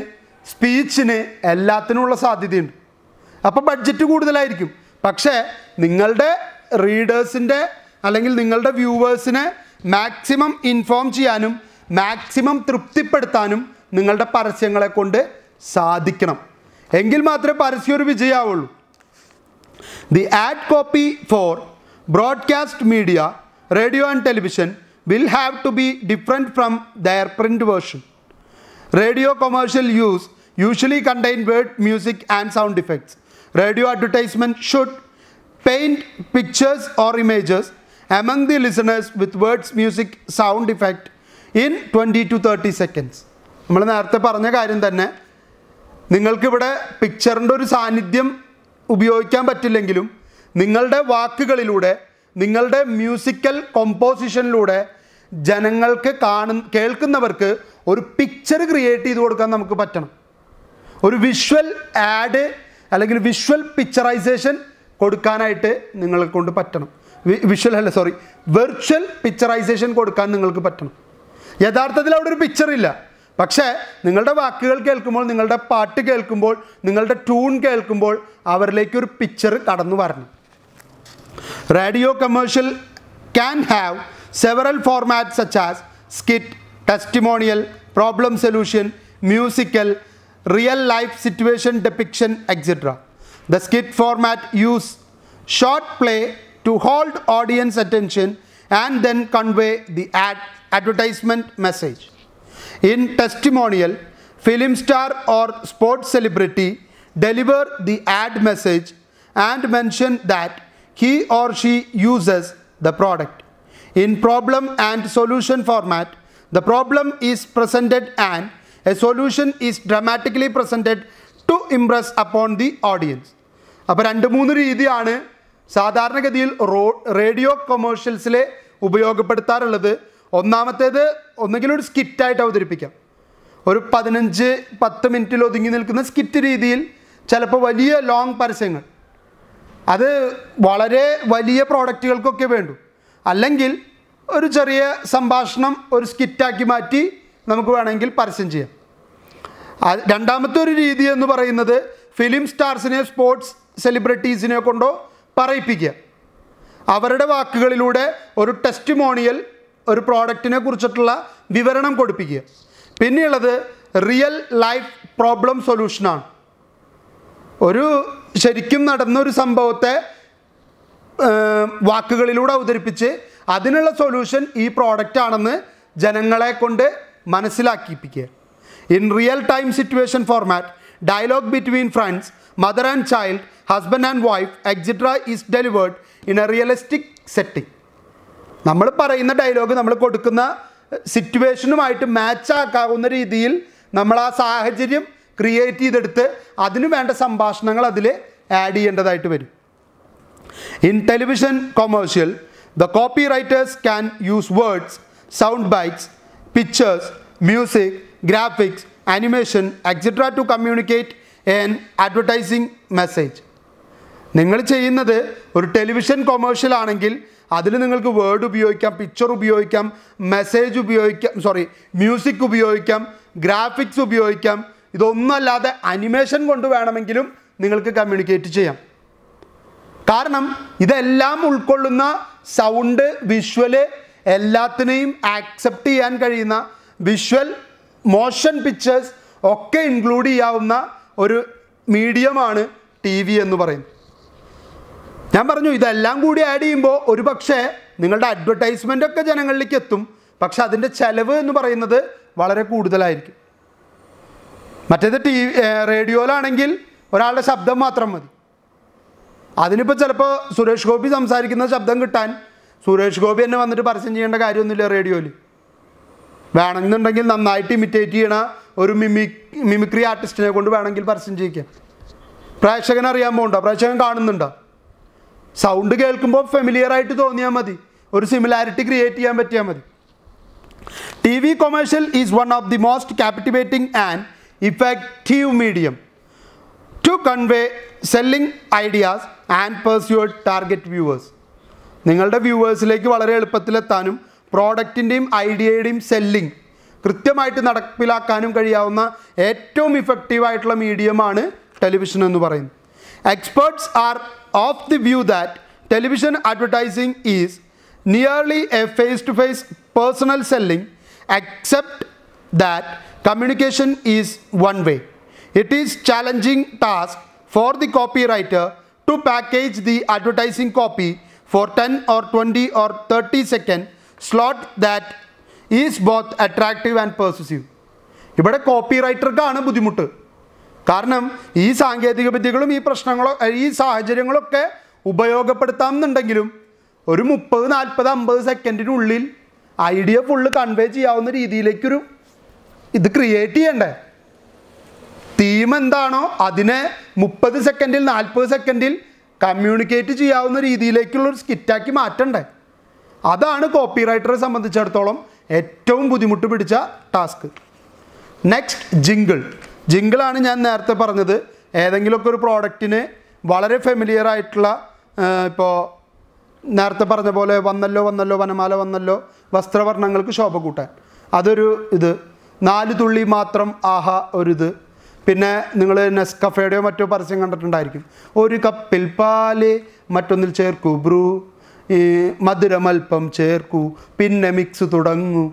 സ്പീച്ചിന് എല്ലാത്തിനുമുള്ള സാധ്യതയുണ്ട് അപ്പോൾ ബഡ്ജറ്റ് കൂടുതലായിരിക്കും പക്ഷേ നിങ്ങളുടെ റീഡേഴ്സിൻ്റെ അല്ലെങ്കിൽ നിങ്ങളുടെ വ്യൂവേഴ്സിനെ മാക്സിമം ഇൻഫോം ചെയ്യാനും മാക്സിമം തൃപ്തിപ്പെടുത്താനും നിങ്ങളുടെ പരസ്യങ്ങളെ കൊണ്ട് സാധിക്കണം എങ്കിൽ മാത്രമേ പരസ്യം ഒരു വിജയമാവുള്ളൂ the ad copy for broadcast media radio and television will have to be different from their print version radio commercial use usually contain word music and sound effects radio advertisement should paint pictures or images among the listeners with words, music, sound effect in 20 to 30 seconds. നമ്മൾ നേരത്തെ പറഞ്ഞ കാര്യം തന്നെ നിങ്ങൾക്കിവിടെ പിക്ചറിൻ്റെ ഒരു സാന്നിധ്യം ഉപയോഗിക്കാൻ പറ്റില്ലെങ്കിലും നിങ്ങളുടെ വാക്കുകളിലൂടെ നിങ്ങളുടെ മ്യൂസിക്കൽ കോമ്പോസിഷനിലൂടെ ജനങ്ങൾക്ക് കാണു കേൾക്കുന്നവർക്ക് ഒരു പിക്ചർ ക്രിയേറ്റ് ചെയ്ത് കൊടുക്കാൻ നമുക്ക് പറ്റണം ഒരു വിഷ്വൽ ആഡ് അല്ലെങ്കിൽ വിഷ്വൽ പിക്ചറൈസേഷൻ കൊടുക്കാനായിട്ട് നിങ്ങളെ കൊണ്ട് പറ്റണം വിഷ്വൽ അല്ല സോറി വെർച്വൽ പിക്ചറൈസേഷൻ കൊടുക്കാൻ നിങ്ങൾക്ക് പറ്റണം യഥാർത്ഥത്തിൽ അവിടെ ഒരു പിക്ചർ ഇല്ല പക്ഷേ നിങ്ങളുടെ വാക്കുകൾ കേൾക്കുമ്പോൾ നിങ്ങളുടെ പാട്ട് കേൾക്കുമ്പോൾ നിങ്ങളുടെ ട്യൂൺ കേൾക്കുമ്പോൾ അവരിലേക്ക് ഒരു പിക്ചർ കടന്നു വരണം radio commercial can have several format such as skit testimonial problem solution musical real life situation depiction etcetera the skit format use short play to hold audience attention and then convey the ad advertisement message. In testimonial, film star or sports celebrity deliver the ad message and mention that he or she uses the product. In problem and solution format, the problem is presented and a solution is dramatically presented to impress upon the audience. അപ്പോൾ രണ്ട് മൂന്ന് സാധാരണഗതിയിൽ raw radio കൊമേഴ്ഷ്യൽസിൽ ഉപയോഗപ്പെടുത്താറുള്ളത് ഒന്നാമത്തേത് ഒന്നെങ്കിലും ഒരു സ്കിറ്റായിട്ട് അവതരിപ്പിക്കാം ഒരു പതിനഞ്ച് പത്ത് മിനിറ്റിൽ ഒതുങ്ങി നിൽക്കുന്ന സ്കിറ്റ് രീതിയിൽ ചിലപ്പോൾ വലിയ ലോങ് പരസ്യങ്ങൾ അത് വളരെ വലിയ പ്രോഡക്റ്റുകൾക്കൊക്കെ വേണ്ടു അല്ലെങ്കിൽ ഒരു ചെറിയ സംഭാഷണം ഒരു സ്കിറ്റാക്കി മാറ്റി നമുക്ക് വേണമെങ്കിൽ പരസ്യം ചെയ്യാം രണ്ടാമത്തെ ഒരു രീതി എന്ന് പറയുന്നത് ഫിലിം സ്റ്റാർസിനെയോ സ്പോർട്സ് സെലിബ്രിറ്റീസിനെയോ കൊണ്ടോ പറയിപ്പിക്കുക അവരുടെ വാക്കുകളിലൂടെ ഒരു ടെസ്റ്റ് മോണിയൽ ഒരു പ്രോഡക്റ്റിനെ കുറിച്ചിട്ടുള്ള വിവരണം കൊടുപ്പിക്കുക പിന്നെയുള്ളത് റിയൽ ലൈഫ് പ്രോബ്ലം സൊല്യൂഷനാണ് ഒരു ശരിക്കും നടന്നൊരു സംഭവത്തെ വാക്കുകളിലൂടെ അവതരിപ്പിച്ച് അതിനുള്ള സൊല്യൂഷൻ ഈ പ്രോഡക്റ്റ് ആണെന്ന് ജനങ്ങളെ കൊണ്ട് മനസ്സിലാക്കിപ്പിക്കുക in real time situation format dialogue between friends mother and child, husband and wife, etc. is delivered in a realistic setting. നമ്മൾ പറയുന്ന ഡയലോഗ് നമ്മൾ കൊടുക്കുന്ന സിറ്റുവേഷനുമായിട്ട് മാച്ചാക്കാവുന്ന രീതിയിൽ നമ്മൾ ആ സാഹചര്യം ക്രിയേറ്റ് ചെയ്തെടുത്ത് അതിനു വേണ്ട സംഭാഷണങ്ങൾ അതിൽ ആഡ് ചെയ്യേണ്ടതായിട്ട് വരും in television commercial the copy writers can use words sound bites pictures music graphics animation etc. To communicate an advertising message നിങ്ങൾ ചെയ്യുന്നത് ഒരു ടെലിവിഷൻ കൊമേഴ്ഷ്യൽ ആണെങ്കിൽ അതിൽ നിങ്ങൾക്ക് വേർഡ് ഉപയോഗിക്കാം പിക്ചർ ഉപയോഗിക്കാം മെസ്സേജ് ഉപയോഗിക്കാം സോറി മ്യൂസിക് ഉപയോഗിക്കാം ഗ്രാഫിക്സ് ഉപയോഗിക്കാം ഇതൊന്നുമല്ലാതെ അനിമേഷൻ കൊണ്ട് വേണമെങ്കിലും നിങ്ങൾക്ക് കമ്മ്യൂണിക്കേറ്റ് ചെയ്യാം കാരണം ഇതെല്ലാം ഉൾക്കൊള്ളുന്ന സൗണ്ട് വിഷ്വല് എല്ലാത്തിനെയും ആക്സെപ്റ്റ് ചെയ്യാൻ കഴിയുന്ന വിഷ്വൽ മോഷൻ പിക്ചേഴ്സ് ഒക്കെ ഇൻക്ലൂഡ് ചെയ്യാവുന്ന ഒരു മീഡിയമാണ് ടി വി എന്ന് പറയും ഞാൻ പറഞ്ഞു ഇതെല്ലാം കൂടി ആഡ് ചെയ്യുമ്പോൾ ഒരു പക്ഷേ നിങ്ങളുടെ അഡ്വർടൈസ്മെൻ്റ് ഒക്കെ ജനങ്ങളിലേക്ക് എത്തും പക്ഷെ അതിൻ്റെ ചിലവ് എന്ന് പറയുന്നത് വളരെ കൂടുതലായിരിക്കും മറ്റേത് ടി റേഡിയോയിലാണെങ്കിൽ ഒരാളുടെ ശബ്ദം മാത്രം മതി അതിനിപ്പോൾ ചിലപ്പോൾ സുരേഷ് ഗോപി സംസാരിക്കുന്ന ശബ്ദം കിട്ടാൻ സുരേഷ് ഗോപി തന്നെ വന്നിട്ട് പരസ്യം ചെയ്യേണ്ട കാര്യമൊന്നുമില്ല റേഡിയോയിൽ വേണമെന്നുണ്ടെങ്കിൽ നന്നായിട്ട് ഇമിറ്റേറ്റ് ചെയ്യണ ഒരു മിമി മിമിക്രി ആർട്ടിസ്റ്റിനെ കൊണ്ട് വേണമെങ്കിൽ പരസ്യം ചെയ്യിക്കാം പ്രേക്ഷകൻ അറിയാൻ പോകണ്ട പ്രേക്ഷകൻ കാണുന്നുണ്ടോ സൗണ്ട് കേൾക്കുമ്പോൾ ഫെമിലിയർ ആയിട്ട് തോന്നിയാൽ മതി ഒരു സിമിലാരിറ്റി ക്രിയേറ്റ് ചെയ്യാൻ പറ്റിയാൽ മതി T V commercial is one of the most captivating and effective medium to convey selling ideas and persuade target viewers നിങ്ങളുടെ വ്യൂവേഴ്സിലേക്ക് വളരെ എളുപ്പത്തിലെത്താനും പ്രോഡക്റ്റിൻ്റെയും ഐഡിയയുടെയും സെല്ലിങ് കൃത്യമായിട്ട് നടപ്പിലാക്കാനും കഴിയാവുന്ന ഏറ്റവും ഇഫക്റ്റീവായിട്ടുള്ള മീഡിയമാണ് ടെലിവിഷൻ എന്ന് പറയുന്നത് experts are of the view that television advertising is nearly a face to face personal selling accept that communication is one way it is challenging task for the copy writer to package the advertising copy for ten or twenty or thirty second slot that is both attractive and persuasive ഇവിടെ copy റൈറ്റർക്കാണ് ബുദ്ധിമുട്ട് കാരണം ഈ സാങ്കേതിക വിദ്യകളും ഈ പ്രശ്നങ്ങളോ ഈ സാഹചര്യങ്ങളൊക്കെ ഉപയോഗപ്പെടുത്താമെന്നുണ്ടെങ്കിലും ഒരു മുപ്പത് നാൽപ്പത് അമ്പത് സെക്കൻഡിനുള്ളിൽ ഐഡിയ ഫുള്ള് കൺവേ ചെയ്യാവുന്ന രീതിയിലേക്കൊരു ഇത് ക്രിയേറ്റ് ചെയ്യണ്ടേ തീം എന്താണോ അതിനെ മുപ്പത് സെക്കൻഡിൽ നാൽപ്പത് സെക്കൻഡിൽ കമ്മ്യൂണിക്കേറ്റ് ചെയ്യാവുന്ന രീതിയിലേക്കുള്ളൊരു സ്കിറ്റാക്കി മാറ്റണ്ടേ അതാണ് കോപ്പി റൈറ്ററെ സംബന്ധിച്ചിടത്തോളം ഏറ്റവും ബുദ്ധിമുട്ട് പിടിച്ച ടാസ്ക് നെക്സ്റ്റ് ജിങ്കിൾ ജിങ്കിളാണ് ഞാൻ നേരത്തെ പറഞ്ഞത് ഏതെങ്കിലുമൊക്കെ ഒരു പ്രോഡക്റ്റിന് വളരെ ഫെമിലിയർ ആയിട്ടുള്ള ഇപ്പോൾ നേരത്തെ പറഞ്ഞ പോലെ വന്നല്ലോ വന്നല്ലോ വനമാല വന്നല്ലോ വസ്ത്രവർണ്ണങ്ങൾക്ക് ശോഭ കൂട്ടാൻ അതൊരു ഇത് നാല് തുള്ളി മാത്രം ആഹ ഇത് പിന്നെ നിങ്ങൾ നെസ്കഫേയുടെയോ മറ്റോ പരസ്യം കണ്ടിട്ടുണ്ടായിരിക്കും ഒരു കപ്പിൽ പാല് മറ്റൊന്നിൽ ചേർക്കൂ ബ്രൂ മധുരമൽപ്പം ചേർക്കൂ പിന്നെ മിക്സ് തുടങ്ങൂ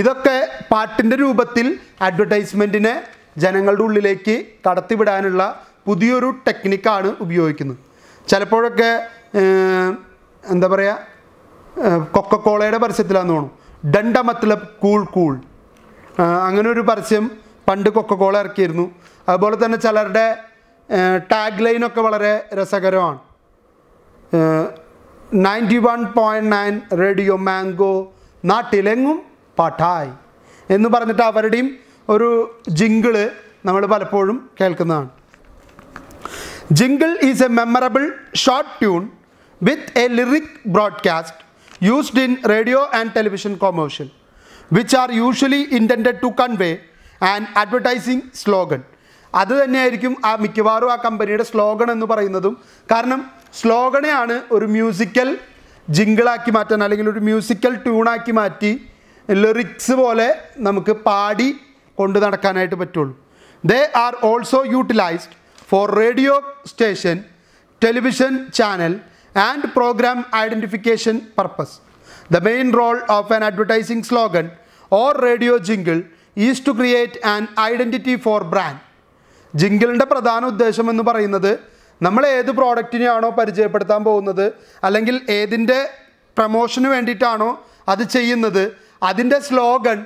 ഇതൊക്കെ പാട്ടിൻ്റെ രൂപത്തിൽ അഡ്വർടൈസ്മെൻറ്റിനെ ജനങ്ങളുടെ ഉള്ളിലേക്ക് കടത്തിവിടാനുള്ള പുതിയൊരു ടെക്നിക്കാണ് ഉപയോഗിക്കുന്നത് ചിലപ്പോഴൊക്കെ എന്താ പറയുക കൊക്കക്കോളയുടെ പരസ്യത്തിലാന്ന് തോന്നും ഡണ്ട മത്ലബ് കൂൾ കൂൾ അങ്ങനെ ഒരു പരസ്യം പണ്ട് കൊക്കക്കോള ഇറക്കിയിരുന്നു അതുപോലെ തന്നെ ചിലരുടെ ടാഗ് ലൈനൊക്കെ വളരെ രസകരമാണ് ninety one point nine Radio mango നാട്ടിലെങ്ങും പാട്ടായി എന്ന് പറഞ്ഞിട്ട് അവരുടെയും ഒരു ജിങ്കിള് നമ്മൾ പലപ്പോഴും കേൾക്കുന്നതാണ് jingle is a memorable short tune with a lyric broadcast used in radio and television commercial which are usually intended to convey and advertising slogan അത് തന്നെയായിരിക്കും ആ മിക്കവാറും ആ കമ്പനിയുടെ സ്ലോഗൺ എന്ന് പറയുന്നതും കാരണം സ്ലോഗനെയാണ് ഒരു മ്യൂസിക്കൽ ജിങ്കിളാക്കി മാറ്റാൻ അല്ലെങ്കിൽ ഒരു മ്യൂസിക്കൽ ട്യൂണാക്കി മാറ്റി ലിറിക്സ് പോലെ നമുക്ക് പാടി കൊണ്ടു നടക്കാനായിട്ട് പറ്റുള്ളൂ they are also utilised for radio station television channel and programme identification purpose the main role of an advertising slogan or radio jingle is to create an identity for brand ജിങ്കിളിൻ്റെ പ്രധാന ഉദ്ദേശം എന്ന് പറയുന്നത് നമ്മൾ ഏത് പ്രോഡക്റ്റിനെയാണോ പരിചയപ്പെടുത്താൻ പോകുന്നത് അല്ലെങ്കിൽ ഏതിൻ്റെ പ്രമോഷന് വേണ്ടിയിട്ടാണോ അത് ചെയ്യുന്നത് അതിൻ്റെ സ്ലോഗൺ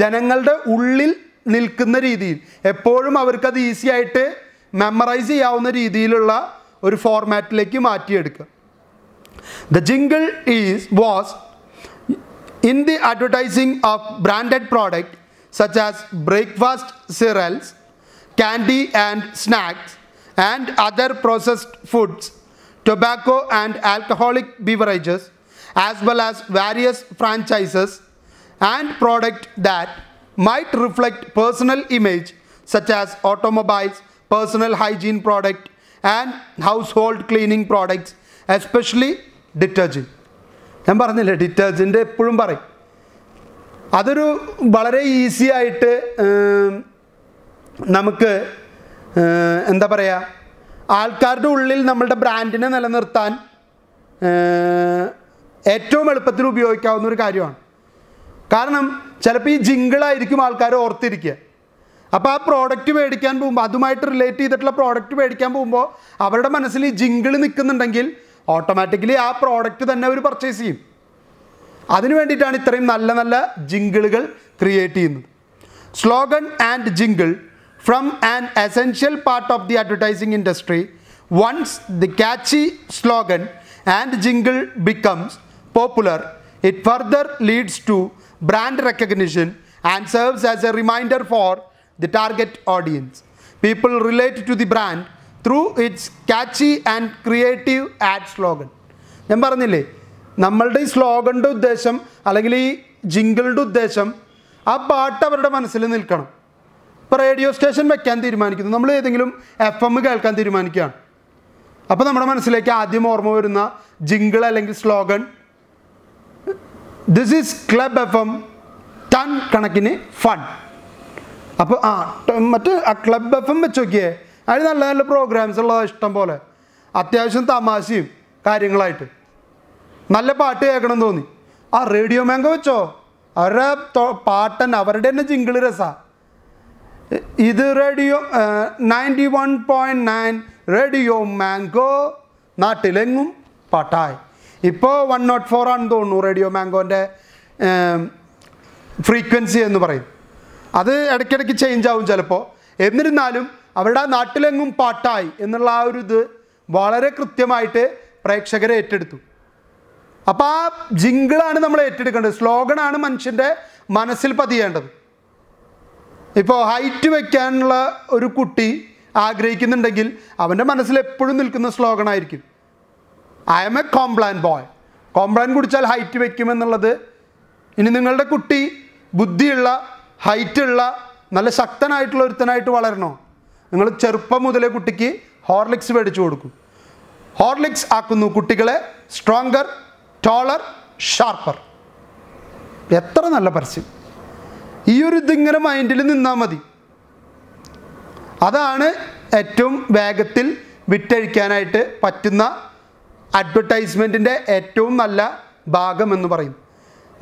ജനങ്ങളുടെ ഉള്ളിൽ നിൽക്കുന്ന രീതിയിൽ എപ്പോഴും അവർക്കത് ഈസി ആയിട്ട് മെമ്മറൈസ് ചെയ്യാവുന്ന രീതിയിലുള്ള ഒരു ഫോർമാറ്റിലേക്ക് മാറ്റിയെടുക്കുക the jingle is was in the advertising of branded product such as breakfast cereals candy and snacks and other processed foods, tobacco and alcoholic beverages, as well as various franchises and product that might reflect personal image such as automobiles, personal hygiene product and household cleaning products, especially detergent. ഞാൻ പറഞ്ഞില്ലേ detergent എപ്പോഴും പറയും അതൊരു വളരെ easy ആയിട്ട് നമുക്ക് എന്താ പറയുക ആൾക്കാരുടെ ഉള്ളിൽ നമ്മളുടെ ബ്രാൻഡിനെ നിലനിർത്താൻ ഏറ്റവും എളുപ്പത്തിൽ ഉപയോഗിക്കാവുന്ന ഒരു കാര്യമാണ് കാരണം ചിലപ്പോൾ ഈ ജിങ്കിളായിരിക്കും ആൾക്കാർ ഓർത്തിരിക്കുക അപ്പോൾ ആ പ്രോഡക്റ്റ് മേടിക്കാൻ പോകുമ്പോൾ അതുമായിട്ട് റിലേറ്റ് ചെയ്തിട്ടുള്ള പ്രോഡക്റ്റ് മേടിക്കാൻ പോകുമ്പോൾ അവരുടെ മനസ്സിൽ ഈ ജിങ്കിൾ നിൽക്കുന്നുണ്ടെങ്കിൽ ഓട്ടോമാറ്റിക്കലി ആ പ്രോഡക്റ്റ് തന്നെ അവർ പർച്ചേസ് ചെയ്യും അതിനു വേണ്ടിയിട്ടാണ് ഇത്രയും നല്ല നല്ല ജിങ്കിളുകൾ ക്രിയേറ്റ് ചെയ്യുന്നത് slogan and jingle from an essential part of the advertising industry once the catchy slogan and jingle becomes popular, it further leads to brand recognition and serves as a reminder for the target audience. People relate to the brand through its catchy and creative ad slogan. ഞാൻ പറഞ്ഞില്ലേ നമ്മളുടെ ഈ സ്ലോഗൻ്റെ ഉദ്ദേശം അല്ലെങ്കിൽ ഈ ജിങ്കിളുടെ ഉദ്ദേശം ആ പാട്ട് അവരുടെ മനസ്സിൽ നിൽക്കണം ഇപ്പോൾ റേഡിയോ സ്റ്റേഷൻ വെക്കാൻ തീരുമാനിക്കുന്നു നമ്മൾ ഏതെങ്കിലും എഫ് എം കേൾക്കാൻ തീരുമാനിക്കുകയാണ് അപ്പോൾ നമ്മുടെ മനസ്സിലേക്ക് ആദ്യം ഓർമ്മ വരുന്ന ജിങ്കിൾ അല്ലെങ്കിൽ slogan this is Club F M ton കണക്കിന് ഫൺ അപ്പോൾ ആ മറ്റ് ആ ക്ലബ് എഫ് എം വെച്ച് നോക്കിയേ അതിൽ നല്ല നല്ല പ്രോഗ്രാംസ് ഉള്ളത് ഇഷ്ടം പോലെ അത്യാവശ്യം തമാശയും കാര്യങ്ങളായിട്ട് നല്ല പാട്ട് കേൾക്കണം തോന്നി ആ റേഡിയോ മാങ്ക വെച്ചോ അവരുടെ പാട്ടൻ അവരുടെ തന്നെ ജിങ്കിൾ രസമാണ് ഇത് radio ninety one point nine Radio mango നാട്ടിലെങ്ങും പാട്ടായി ഇപ്പോൾ വൺ നോട്ട് ഫോർ ആണെന്ന് തോന്നുന്നു റേഡിയോ മാങ്കോൻ്റെ ഫ്രീക്വൻസി എന്ന് പറയും അത് ഇടയ്ക്കിടയ്ക്ക് ചേഞ്ച് ആവും ചിലപ്പോൾ എന്നിരുന്നാലും അവരുടെ നാട്ടിലെങ്ങും പാട്ടായി എന്നുള്ള ആ ഒരു ഇത് വളരെ കൃത്യമായിട്ട് പ്രേക്ഷകരെ ഏറ്റെടുത്തു അപ്പോൾ ആ ജിങ്കിളാണ് നമ്മൾ ഏറ്റെടുക്കേണ്ടത് സ്ലോഗനാണ് മനുഷ്യൻ്റെ മനസ്സിൽ പതിയേണ്ടത് ഇപ്പോൾ ഹൈറ്റ് വയ്ക്കാനുള്ള ഒരു കുട്ടി ആഗ്രഹിക്കുന്നുണ്ടെങ്കിൽ അവൻ്റെ മനസ്സിൽ എപ്പോഴും നിൽക്കുന്ന ആയിരിക്കും I M A Complan boy Complan കുടിച്ചാൽ ഹൈറ്റ് വയ്ക്കുമെന്നുള്ളത് ഇനി നിങ്ങളുടെ കുട്ടി ബുദ്ധിയുള്ള ഹൈറ്റുള്ള നല്ല ശക്തനായിട്ടുള്ള ഒരുത്തനായിട്ട് വളരണോ നിങ്ങൾ ചെറുപ്പം മുതലേ കുട്ടിക്ക് ഹോർലിക്സ് മേടിച്ചു കൊടുക്കും ഹോർലിക്സ് ആക്കുന്നു കുട്ടികളെ സ്ട്രോങ്കർ ടോളർ ഷാർപ്പർ എത്ര നല്ല പരസ്യം ഈ ഒരു ഇതിങ്ങനെ മൈൻഡിൽ നിന്നാൽ മതി അതാണ് ഏറ്റവും വേഗത്തിൽ വിറ്റഴിക്കാനായിട്ട് പറ്റുന്ന അഡ്വർടൈസ്മെൻറ്റിൻ്റെ ഏറ്റവും നല്ല ഭാഗം എന്ന് പറയും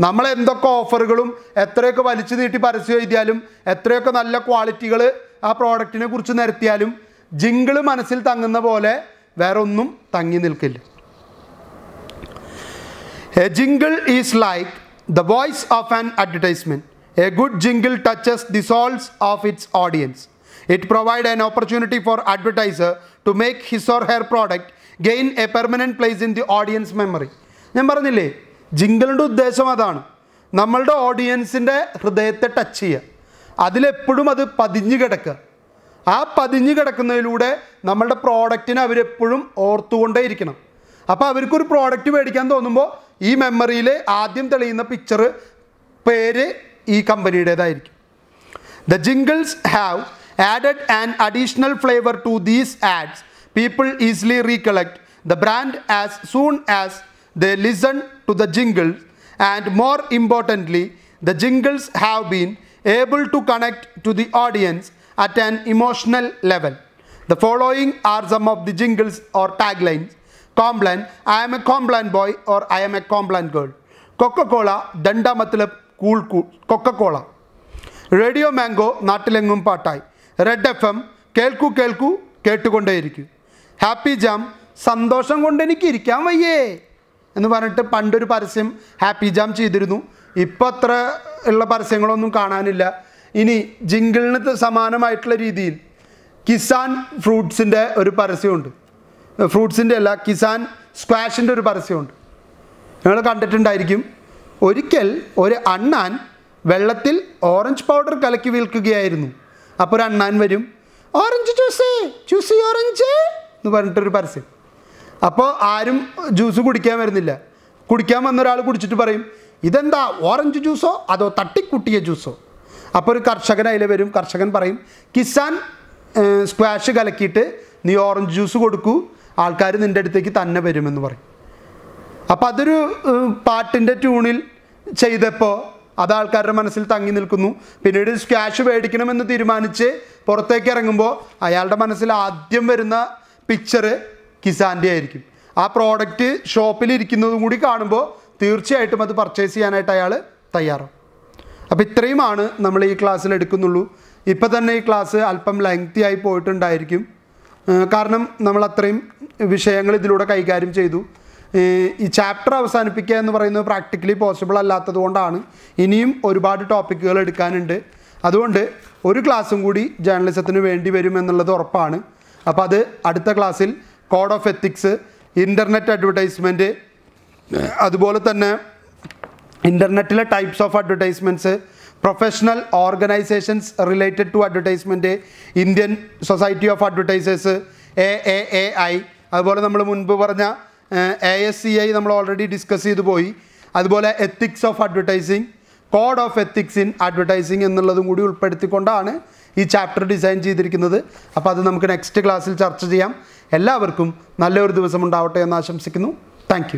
നമ്മൾ എന്തൊക്കെ ഓഫറുകളും എത്രയൊക്കെ വലിച്ചു നീട്ടി പരസ്യം എഴുതിയാലും എത്രയൊക്കെ നല്ല ക്വാളിറ്റികൾ ആ പ്രോഡക്റ്റിനെ കുറിച്ച് നിരത്തിയാലും ജിങ്കിൾ മനസ്സിൽ തങ്ങുന്ന പോലെ വേറെ ഒന്നും തങ്ങി നിൽക്കില്ല a jingle is like the voice of an advertisement a good jingle touches the souls of its audience. It provides an opportunity for advertiser to make his or her product gain a permanent place in the audience memory. ഞാൻ പറഞ്ഞില്ലേ ജിങ്കിളിൻ്റെ ഉദ്ദേശം അതാണ് നമ്മളുടെ ഓഡിയൻസിൻ്റെ ഹൃദയത്തെ touch ചെയ്യുക അതിലെപ്പോഴും അത് പതിഞ്ഞു കിടക്കുക ആ പതിഞ്ഞു കിടക്കുന്നതിലൂടെ നമ്മളുടെ പ്രോഡക്റ്റിനെ അവരെപ്പോഴും ഓർത്തുകൊണ്ടേ ഇരിക്കണം അപ്പോൾ അവർക്കൊരു പ്രോഡക്റ്റ് മേടിക്കാൻ തോന്നുമ്പോൾ ഈ മെമ്മറിയിൽ ആദ്യം തെളിയുന്ന പിക്ചർ പേര് ഈ കമ്പനിയുടേതായിരിക്കും the jingles have added and additional flavour to these ads people easily recollect the brand as soon as the listen to the jingles and more importantly the jingles have been able to connect to the audience at an emotional level the following are some of the jingles or tag lines Complan I M A Complan boy or I M A Complan girl Coca Cola ദണ്ഡാമത്തലബ് cool cool Coca Cola radio mango നാട്ടിലെങ്ങും പാട്ടായി red F M കേൾക്കൂ കേൾക്കൂ കേട്ടുകൊണ്ടേയിരിക്കൂ happy jam സന്തോഷം കൊണ്ട് എനിക്ക് ഇരിക്കാൻ വയ്യേ എന്ന് പറഞ്ഞിട്ട് പണ്ടൊരു പരസ്യം ഹാപ്പി ജാം ചെയ്തിരുന്നു ഇപ്പോൾ അത്ര ഉള്ള പരസ്യങ്ങളൊന്നും കാണാനില്ല ഇനി ജിങ്കിളിന് സമാനമായിട്ടുള്ള രീതിയിൽ കിസാൻ ഫ്രൂട്ട്സിൻ്റെ ഒരു പരസ്യമുണ്ട് ഫ്രൂട്ട്സിൻ്റെ അല്ല കിസാൻ സ്ക്വാഷിൻ്റെ ഒരു പരസ്യമുണ്ട് നിങ്ങൾ കണ്ടിട്ടുണ്ടായിരിക്കും ഒരിക്കൽ ഒരു അണ്ണാൻ വെള്ളത്തിൽ ഓറഞ്ച് പൗഡർ കലക്കി വിൽക്കുകയായിരുന്നു അപ്പോൾ ഒരു അണ്ണാൻ വരും ഓറഞ്ച് ജ്യൂസ് ജ്യൂസ് ഓറഞ്ച് എന്ന് പറഞ്ഞിട്ടൊരു പരസ്യം അപ്പോൾ ആരും ജ്യൂസ് കുടിക്കാൻ വരുന്നില്ല കുടിക്കാൻ വന്ന ഒരാൾ കുടിച്ചിട്ട് പറയും ഇതെന്താ ഓറഞ്ച് ജ്യൂസോ അതോ തട്ടിക്കുട്ടിയ ജ്യൂസോ അപ്പോൾ ഒരു കർഷകൻ അതിൽ വരും കർഷകൻ പറയും കിസാൻ സ്ക്വാഷ് കലക്കിയിട്ട് നീ ഓറഞ്ച് ജ്യൂസ് കൊടുക്കൂ ആൾക്കാർ നിൻ്റെ അടുത്തേക്ക് തന്നെ വരുമെന്ന് പറയും അപ്പോൾ അതൊരു പാട്ടിൻ്റെ ട്യൂണിൽ ചെയ്തപ്പോൾ അത് ആൾക്കാരുടെ മനസ്സിൽ തങ്ങി നിൽക്കുന്നു പിന്നീട് ക്യാഷ് മേടിക്കണമെന്ന് തീരുമാനിച്ച് പുറത്തേക്ക് ഇറങ്ങുമ്പോൾ അയാളുടെ മനസ്സിൽ ആദ്യം വരുന്ന പിക്ചർ കിസാൻ്റെ ആയിരിക്കും ആ പ്രോഡക്റ്റ് ഷോപ്പിൽ ഇരിക്കുന്നതും കൂടി കാണുമ്പോൾ തീർച്ചയായിട്ടും അത് പർച്ചേസ് ചെയ്യാനായിട്ട് അയാൾ തയ്യാറാവും അപ്പോൾ ഇത്രയുമാണ് നമ്മൾ ഈ ക്ലാസ്സിൽ എടുക്കുന്നുള്ളൂ ഇപ്പം തന്നെ ഈ ക്ലാസ് അല്പം ലെങ്തി ആയി പോയിട്ടുണ്ടായിരിക്കും കാരണം നമ്മൾ അത്രയും വിഷയങ്ങൾ ഇതിലൂടെ കൈകാര്യം ചെയ്തു ഈ ചാപ്റ്റർ അവസാനിപ്പിക്കുക എന്ന് പറയുന്നത് പ്രാക്ടിക്കലി പോസിബിൾ അല്ലാത്തത് കൊണ്ടാണ് ഇനിയും ഒരുപാട് ടോപ്പിക്കുകൾ എടുക്കാനുണ്ട് അതുകൊണ്ട് ഒരു ക്ലാസ്സും കൂടി ജേർണലിസത്തിന് വേണ്ടി വരും എന്നുള്ളത് ഉറപ്പാണ് അപ്പോൾ അത് അടുത്ത ക്ലാസ്സിൽ code of ethics internet advertisement അതുപോലെ തന്നെ ഇൻ്റർനെറ്റിലെ types of advertisements professional organisations related to advertisement Indian society of advertisers A A A I അതുപോലെ നമ്മൾ മുൻപ് പറഞ്ഞ എ എസ് സി ഐ നമ്മൾ ഓൾറെഡി ഡിസ്കസ് ചെയ്തു പോയി അതുപോലെ ethics of advertising code of ethics in advertising എന്നുള്ളതും കൂടി ഉൾപ്പെടുത്തിക്കൊണ്ടാണ് ഈ ചാപ്റ്റർ ഡിസൈൻ ചെയ്തിരിക്കുന്നത് അപ്പോൾ അത് നമുക്ക് നെക്സ്റ്റ് ക്ലാസ്സിൽ ചർച്ച ചെയ്യാം എല്ലാവർക്കും നല്ലൊരു ദിവസം ഉണ്ടാവട്ടെ എന്ന് ആശംസിക്കുന്നു താങ്ക്